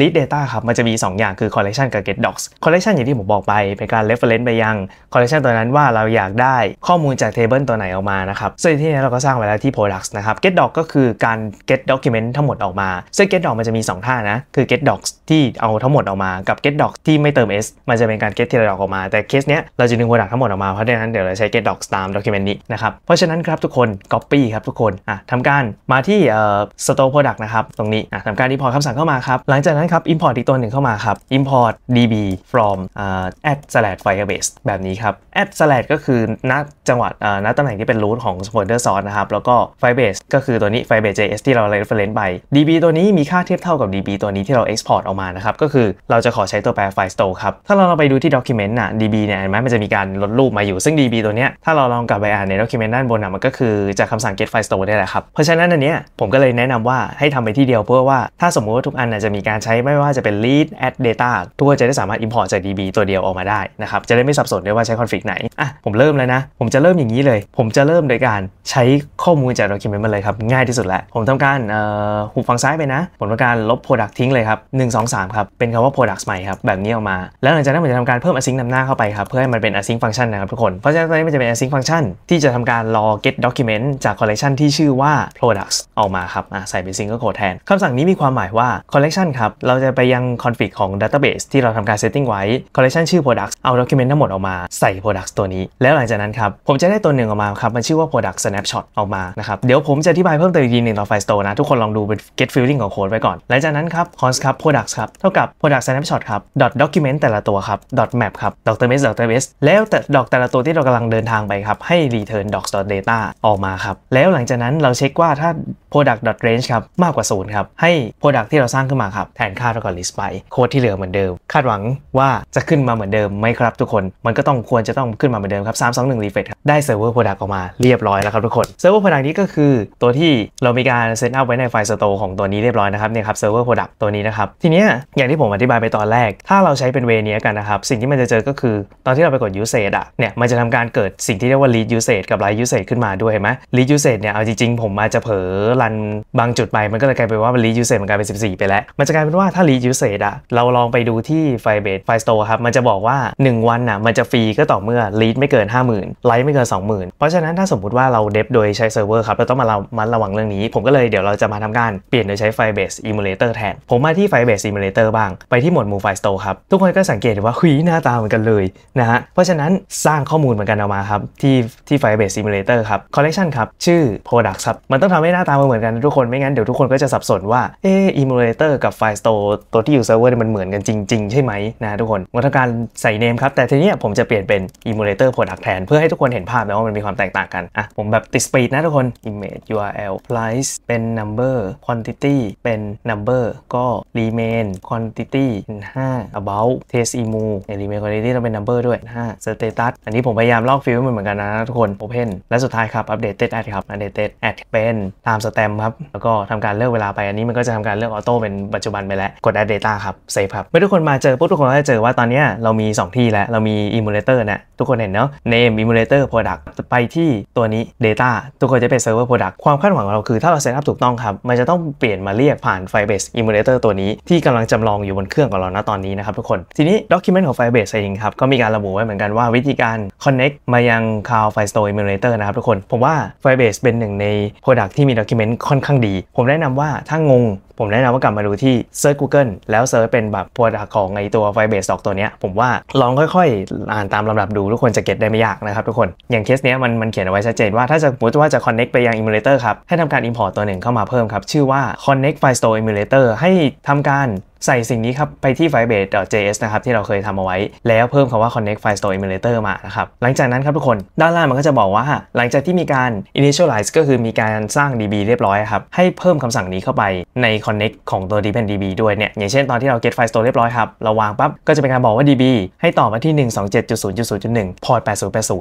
r e ์เดต้าครับ มันจะมี 2 อย่างคือคอลเลคชันกับเ็ตด็อกส์คอลเลคชันอย่างที่ผมบอกไปเป็นการเลฟเ r e ไปยังคอลเลคชันตัวนั้นว่าเราอยากได้ข้อมูลจากเทเบิลตัวไหนออกมานะครับซึ่งที่นี้เราก็สร้างไว้แล้วที่โปรดัก t ์นะครับเ e t d o อก็คือการตด็อกิเมนต์ทั้งหมดออกมา ซึ่ง get d อกมันจะมี2ท่านะคือ get docs ที่เอาทั้งหมดออกมากับ get docs ที่ไม่เม s มันจะเป็นการ get ทีละดอกออกมา แต่เคสเนี้ยเราจะดึง product ทั้งหมดออกมา เพราะฉะนั้นเดี๋ยวเราใช้ get docs ตาม document นี้นะครับเพราะฉะนั้นครับทุกคน copy ครับทุกคนอ่ะทำการมาที่เอ่อ store product นะครับตรงนี้อ่ะทำการ import คำสั่งเข้ามาครับหลังจากนั้นครับ import อีกตัวหนึ่งเข้ามาครับ import db from อ่ add slash firebase แบบนี้ครับ add slash ก็คือณจังหวัดอ่ณตำแหน่งที่เป็น root ของ folder source นะครับแล้วก็ firebase ก็คือตัวนี้ firebase js ที่เรา reference ไป db ตัวนี้มีค่าเทียบเท่ากับ db ตัวนี้ที่เรา export ออกมานะครับก็คือเราจะขอใช้ตัวแปร file store ครับถ้าเราลองไปดูที่ด็อกิเมนต์น่ะ DB เนี่ยเห็นไหมมันจะมีการลดรูปมาอยู่ ซึ่ง DB ตัวเนี้ย ถ้าเราลองกลับไปอ่านในด็อกิเมนต์ด้านบนน่ะมันก็คือจากคำสั่ง get file store ได้แหละครับ เพราะฉะนั้นอันเนี้ยผมก็เลยแนะนำว่าให้ทำไปที่เดียวเพื่อว่าถ้าสมมุติว่าทุกอันน่ะจะมีการใช้ไม่ว่าจะเป็น lead add data ทุกคนจะได้สามารถ import จาก DB ตัวเดียวออกมาได้นะครับ จะได้ไม่สับสนด้วยว่าใช้ config ไหน อ่ะผมเริ่มแล้วนะ ผมจะเริ่มอย่างนี้เลย ผมจะเริ่มโดยการใช้ข้อมูลจากด็อกิเมนต์มาเลยครับ ง่ายที่สุดแล้วผมทำการหุบฝั่งซ้ายไปนะผมทำการลบ product ทิ้งเลยครับ1 2 3ครับเป็นคำว่า products ใหม่ครับแบบนี้ออกมาแล้วหลังจากนั้นผมจะทำการเพิ่ม async นำหน้าเข้าไปครับเพื่อให้มันเป็น async function นะครับทุกคนเพราะฉะนั้นตอนนี้มันจะเป็น async function ที่จะทำการรอ get document จาก collection ที่ชื่อว่า products ออกมาครับใส่เป็น single quote แทนคำสั่งนี้มีความหมายว่า collection ครับ เราจะไปยัง config ของ database ที่เราทำการ setting ไว้ collection ชื่อ products เอา document ทั้งหมดออกมาใส่ products ตัวนี้ แล้วหลังจากนั้นครับผมจะได้ตัวหนึ่งออกมาครับมันชื่อว่า product snapshot ออกมานะครับเดี๋ยวผมจะอธิบายเพิ่มเติมอีกทีหนึ่งตอนไฟสโตนะทุกคนลองดูเป็น get feeling ของโค้ดไว้ก่อนหลังจากนั้นครับ const ครับ products ครับ เท่ากับ product snapshot ครับ document นต์แต่ละตัวครับดอท map ครับ d ก t ต s d ์ t ม s แล้วแต่ดอกแต่ละตัวที่เรากำลังเดินทางไปครับให้ return กสตอ d ์เด a t a ออกมาครับ แล้วหลังจากนั้นเราเช็คว่าถ้า product dot range ครับ มากกว่า 0 ครับ ให้ product ที่เราสร้างขึ้นมาครับแทนค่าเล้าก็บ list ไปโค้ดที่เหลือเหมือนเดิม คาดหวังว่าจะขึ้นมาเหมือนเดิมไหมครับ ทุกคนมันก็ต้องควรจะต้องขึ้นมาเหมือนเดิมครับ3 2 1 refresh ครับได้ server product ออกมาเรียบร้อยแล้วครับทุกคน server product นี้ก็คือตัวที่เรามีการเซตอัพไว้ในไฟล์ store ของตัวนี้เรียบร้อยนะครับเนี่ยครับ server product ตัวนี้นะครับทีนี้อย่างที่ผมอธิบายไปตอนแรก ถ้าเราใช้เป็นนเวนี้กันนะครับสิ่งที่มันจะเจอก็คือตอนที่เราไปกด usage อะเนี่ยมันจะทำการเกิดสิ่งที่เรียกว่า lead usage กับ live usage ขึ้นมาด้วยเห็นไหม lead usage เนี่ยเอาจริงๆผมอาจจะเผลอรันบางจุดไป มันก็เลยกลายเป็นว่า lead usage มันกลายเป็น 14 ไปแล้ว มันจะกลายเป็นว่าถ้า lead usage อะเราลองไปดูที่ Firebase Firestore ครับมันจะบอกว่า 1 วันอ่ะมันจะฟรีก็ต่อเมื่อ lead ไม่เกิน50,000 live ไม่เกิน 20,000 เพราะฉะนั้นถ้าสมมุติว่าเราเดบโดยใช้เซิร์ฟเวอร์ครับเราต้องมาเรามาระวังเรื่องนี้ ผมก็เลยเดี๋ยวเราจะมาทำการเปลี่ยนโดยใช้ Firebase Emulator แทน ผมมาที่ Firebase Emulator บ้างไปที่หมวดหมู่ Firestore ครับทุกคนก็สังเกตว่าหุยหน้าตาเหมือนกันเลยนะฮะเพราะฉะนั้นสร้างข้อมูลเหมือนกันออกมาครับที่ที่ Firebase Simulator ครับ Collection ครับ ชื่อ Product ครับมันต้องทำให้หน้าตามันเหมือนกันทุกคนไม่งั้น เดี๋ยวทุกคนก็จะสับสนว่าเออ Emulator กับ Firestore ตัวที่อยู่เซิร์ฟเวอร์มันเหมือนกันจริงๆ ใช่ไหมนะทุกคนาัำการใส่เนมครับ แต่ทีนี้ผมจะเปลี่ยนเป็น Emulator Product แทน เพื่อให้ทุกคนเห็นภาพนะว่ามันมีความแตกต่างกันอ่ะผมแบบติดสปีดนะทุกคน image URL price เป็น number quantity เป็น number ก็ remain quantity 5 about เทสอีมูเอลิเมนต์คอนดิตี้ต้องเป็นนัมเบอร์ด้วย5สเตตัสอันนี้ผมพยายามลอกฟิลด์มันเหมือนกันนะทุกคนโอเพนและสุดท้ายครับอัปเดตเตแอดครับอัปเดตเตแอดเป็นตามสแตมครับแล้วก็ทำการเลือกเวลาไปอันนี้มันก็จะทำการเลือกออโต้เป็นปัจจุบันไปแล้ว กด add data ครับเซฟครับเมื่อทุกคนมาเจอปุ๊บทุกคนก็จะเจอว่าตอนนี้เรามี 2 ที่แล้ว เรามี emulator นะทุกคนเห็นเนาะ name emulator product ไปที่ตัวนี้ data ทุกคนจะเป็น server product ความคาดหวังของเราคือถ้าเราเซตอัพถูกต้องครับมันจะต้องเปลี่ยนมาเรียกผ่าน Firebase emulator ตัวนี้ที่กำลังจำลองอยู่บนเครื่องของเราณตอนนี้นะครับทุกคนทีนี้ด็คิ c เมนต์ของ Firebase เองครับ ก็มีการระบุไว้เหมือนกันว่าวิธีการ connect มายัง Cloud Firestore Emulator นะครับทุกคน ผมว่า Firebase เป็นหนึ่งใน product ที่มี document ค่อนข้างดี ผมแนะนำว่าถ้างงผมแนะนำว่ากลับมาดูที่เซิร์ช Google แล้วเซิร์ชเป็นแบบโวดักของไอตัว Firebase ตัวเนี้ยผมว่าลองค่อยๆ อ่านตามลำดับดูทุกคนจะเก็ตได้ไม่ยากนะครับทุกคนอย่างเคสเนี้ยมันมันเขียนเอาไว้ชัดเจนว่าถ้าจะสมมติว่าจะ connect ไปยัง emulator ครับ ให้ทำการ import ตัวหนึ่งเข้ามาเพิ่มครับ ชื่อว่า connect firestore emulator ให้ทำการใส่สิ่งนี้ครับไปที่ firebase.js นะครับที่เราเคยทำเอาไว้ แล้วเพิ่มคำว่า connect file store emulator มานะครับหลังจากนั้นครับทุกคนด้านล่างมันก็จะบอกว่า หลังจากที่มีการ initialize ก็คือมีการสร้าง db เรียบร้อยครับให้เพิ่มคำสั่งนี้เข้าไปใน connect ของตัว depend db ด้วยเนี่ยอย่างเช่นตอนที่เรา get file store เรียบร้อยครับเราวางปั๊บก็จะเป็นการบอกว่า db ให้ต่อมาที่ 127.0.0.1พอร์ต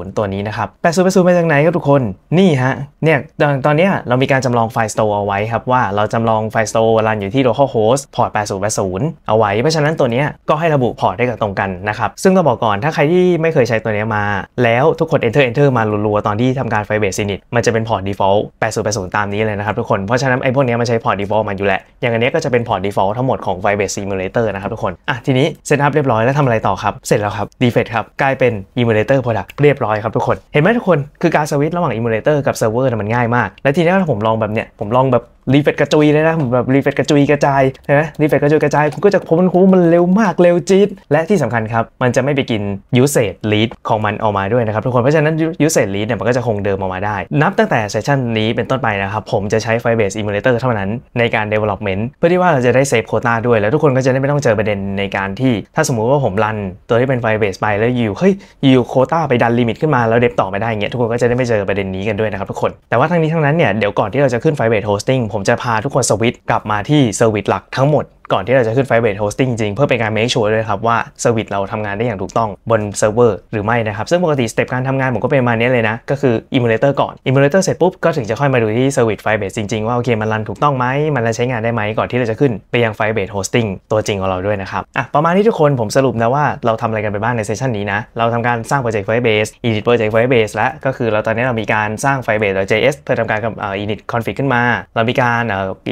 8080 ตัวนี้นะครับ 8080มาจากไหนครับทุกคน นี่ฮะเนี่ยตอนตอนนี้เรามีการจำลองไฟล์ store เอาไว้ครับ ว่าเราจำลองไฟล์ store รันอยู่ที่ local host พอร์ต8080 เอาไว้เพราะฉะนั้นตัวนี้ก็ให้ระบุพอร์ตได้กับตรงกันนะครับ ซึ่งต้องบอกก่อนถ้าใครที่ไม่เคยใช้ตัวนี้มา แล้วทุกคน enter enter มารัวๆตอนที่ทำการไฟเบสซินิตมันจะเป็นพอร์ต default 8080ตามนี้เลยนะครับทุกคนเพราะฉะนั้นไอ้พวกนี้มันใช้พอร์ต default มันอยู่แหละอย่างอันนี้ก็จะเป็นพอร์ต default ทั้งหมดของ Vibrate Simulator นะครับทุกคนอ่ะทีนี้เซตอัพเรียบร้อยแล้วทำอะไรต่อครับเสร็จแล้วครับ Defect ครับ กลายเป็น Emulator Product เรียบร้อยครับทุกคน เห็นไหมทุกคนคือการสวิตช์ระหว่าง Emulator กับเซิร์ฟเวอร์มันง่ายมาก และทีนี้ถ้าผมลองแบบเนี้ยผมลองแบบรีเฟรชกระจุยเลยนะผมแบบรีเฟรชกระจุยกระจายนะรีเฟรชกระจุยกระจายคุณก็จะพบมันคูมันเร็วมากเร็วจี๊ดและที่สำคัญครับมันจะไม่ไปกินยูเซตลีดของมันออกมาด้วยนะครับทุกคนเพราะฉะนั้นยูเซตลีดเนี่ยมันก็จะคงเดิมออกมาได้ นับตั้งแต่เซสชันนี้เป็นต้นไปนะครับผมจะใช้ Firebase Emulator เท่านั้นในการ d e v e l o p m e นต์เพื่อที่ว่าเราจะได้เซฟโคต้าด้วยแล้วทุกคนก็จะได้ไม่ต้องเจอประเด็นในการที่ ถ้าสมมุติว่าผมรันตัวที่เป็นไฟเบสไปแล้วอยู่เฮ้ยอยู่โคต้าไปดันลิมิตขึ้นมาแล้วเดฟต่อไม่ได้เงี้ยทุกคนก็จะได้ไม่เจอประเด็นนี้กันด้วยนะครับทุกคน แต่ว่าทั้งนี้ทั้งนั้นเนี่ย เดี๋ยวก่อนที่เราจะขึ้นไฟเบสโฮสติ้งผมจะพาทุกคนสวิตช์กลับมาที่เซอร์วิสหลักทั้งหมดก่อนที่เราจะขึ้นไฟ r บท a ฮ e Hosting จริงเพื่อเป็นการ make sure ด้วยครับว่าเซอร์วิสเราทำงานได้อย่างถูกต้องบนเซิร์ฟเวอร์หรือไม่นะครับ ซึ่งปกติสเต็ปการทำงานผมก็เป็นมาเนี้ยเลยนะ ก็คือ Emulator ก่อน Emulator เสร็จปุ๊บ ก็ถึงจะค่อยมาดูที่เซอร์วิส Firebase จริงๆว่า โอเค มันรันถูกต้องไหมมันรันใช้งานได้ไหมก่อนที่เราจะขึ้นไปยังไฟ r บท a ฮ e Hosting ตัวจริงของเราด้วยนะครับอ่ะประมาณนี้ทุกคนผมสรุปนะว่าเราทำอะไรกันไปบ้างในเซสชันนี้นะเราทำการสร้างโปรเจกต์ Firebase Edit โปรเจกต์ Firebase และก็คือเราตอนนี้เรามีการสร้าง Firebase JS เพื่อทการ Init Config ขึ้นมา เรามีการ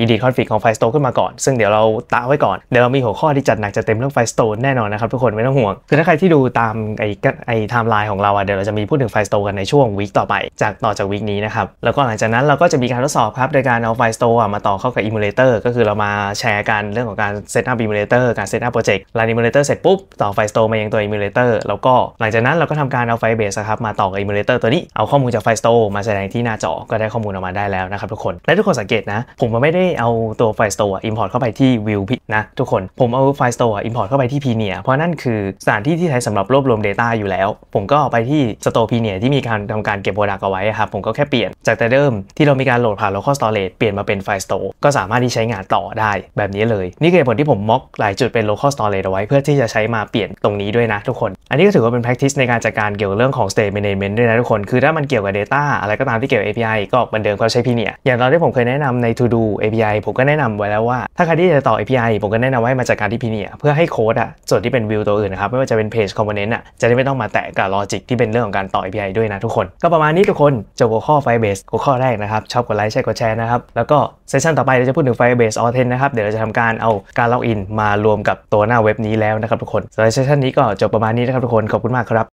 Edit Config ของ Firestore ขึ้นมาก่อน ซึ่งเดี๋ยวเราตไว้ก่อนเดี๋ยวเรามีหัวข้อที่จัดหนักจัดเต็มเรื่องไฟสโตนแน่นอนนะครับทุกคนไม่ต้องห่วง คือถ้าใครที่ดูตามไอ้ไอ้ไทม์ไลน์ของเราอ่ะเดี๋ยวเราจะมีพูดถึงไฟสโตนกันในช่วงวีคต่อไปจากต่อจากวีคนี้นะครับ แล้วก็หลังจากนั้นเราก็จะมีการทดสอบครับโดยการเอาไฟสโตนมาต่อเข้ากับอิมูเลเตอร์ก็คือเรามาแชร์กันเรื่องของการเซตอัพอิมูเลเตอร์การเซตอัพโปรเจกต์รันอิมูเลเตอร์เสร็จปุ๊บต่อไฟสโตนมายังตัวอิมูเลเตอร์แล้วก็หลังจากนั้นเราก็ทำการเอาไฟเบสครับมาต่อกับอิมูเลเตอร์ตัวนี้เอาข้อมูลจากไฟสโตนมาแสดงที่หน้าจอก็ได้ข้อมูลออกมาได้แล้วนะครับทุกคนและทุกคนสังเกตนะผมไม่ได้เอาตัวไฟสโตนอิมพอร์ตเข้าไปที่วิวผิดนะทุกคนผมเอาไฟล์ Store Import เข้าไปที่ p เนียเพราะนั่นคือสถานที่ที่ใช้สำหรับรวบรวม Data อยู่แล้ว ผมก็ไปที่ Store p เนียที่มีการทำการเก็บโปรดักต์เอาไว้ครับผมก็แค่เปลี่ยนจากแต่เดิมที่เรามีการโหลดผ่าน local storage เปลี่ยนมาเป็นไฟล์ Store ก็สามารถที่ใช้งานต่อได้แบบนี้เลย นี่คือผลที่ผมม็อกหลายจุดเป็น local storage เอาไว้เพื่อที่จะใช้มาเปลี่ยนตรงนี้ด้วยนะ ทุกคน อันนี้ก็ถือว่าเป็น practice ในการจัดการเกี่ยวกับเรื่องของ state management ด้วยนะทุกคน คือถ้ามันเกี่ยวกับ Data อะไรก็ตามที่เกี่ยวกับ API ก็เหมือนเดิมก็ใช้ีเนียอย่างตอนที่ผมเคยแนะนำใน To Do API ผมก็แนะนำไว้แล้วว่า ถ้าใครที่จะต่อ API a i ผมก็แนะนำว่าให้มาจากการที่พีเนียเพื่อให้โค้ดอะส่วนที่เป็นวิวตัวอื่นนะครับไม่ว่าจะเป็นเพจคอมโพเนนต์อะจะได้ไม่ต้องมาแตะกับลอจิกที่เป็นเรื่องของการต่อ API ด้วยนะทุกคน ก็ประมาณนี้ทุกคนจบหัวข้อไฟเบสหัวข้อแรกนะครับ ชอบกดไลค์แชร์กดแชร์นะครับ แล้วก็เซสชันต่อไปเราจะพูดถึงไฟเบสออเทนนะครับ เดี๋ยวเราจะทำการเอาการล็อกอินมารวมกับตัวหน้าเว็บนี้แล้วนะครับทุกคนสำหรับเซสชันนี้ก็จบประมาณนี้นะครับทุกคนขอบคุณมากครับ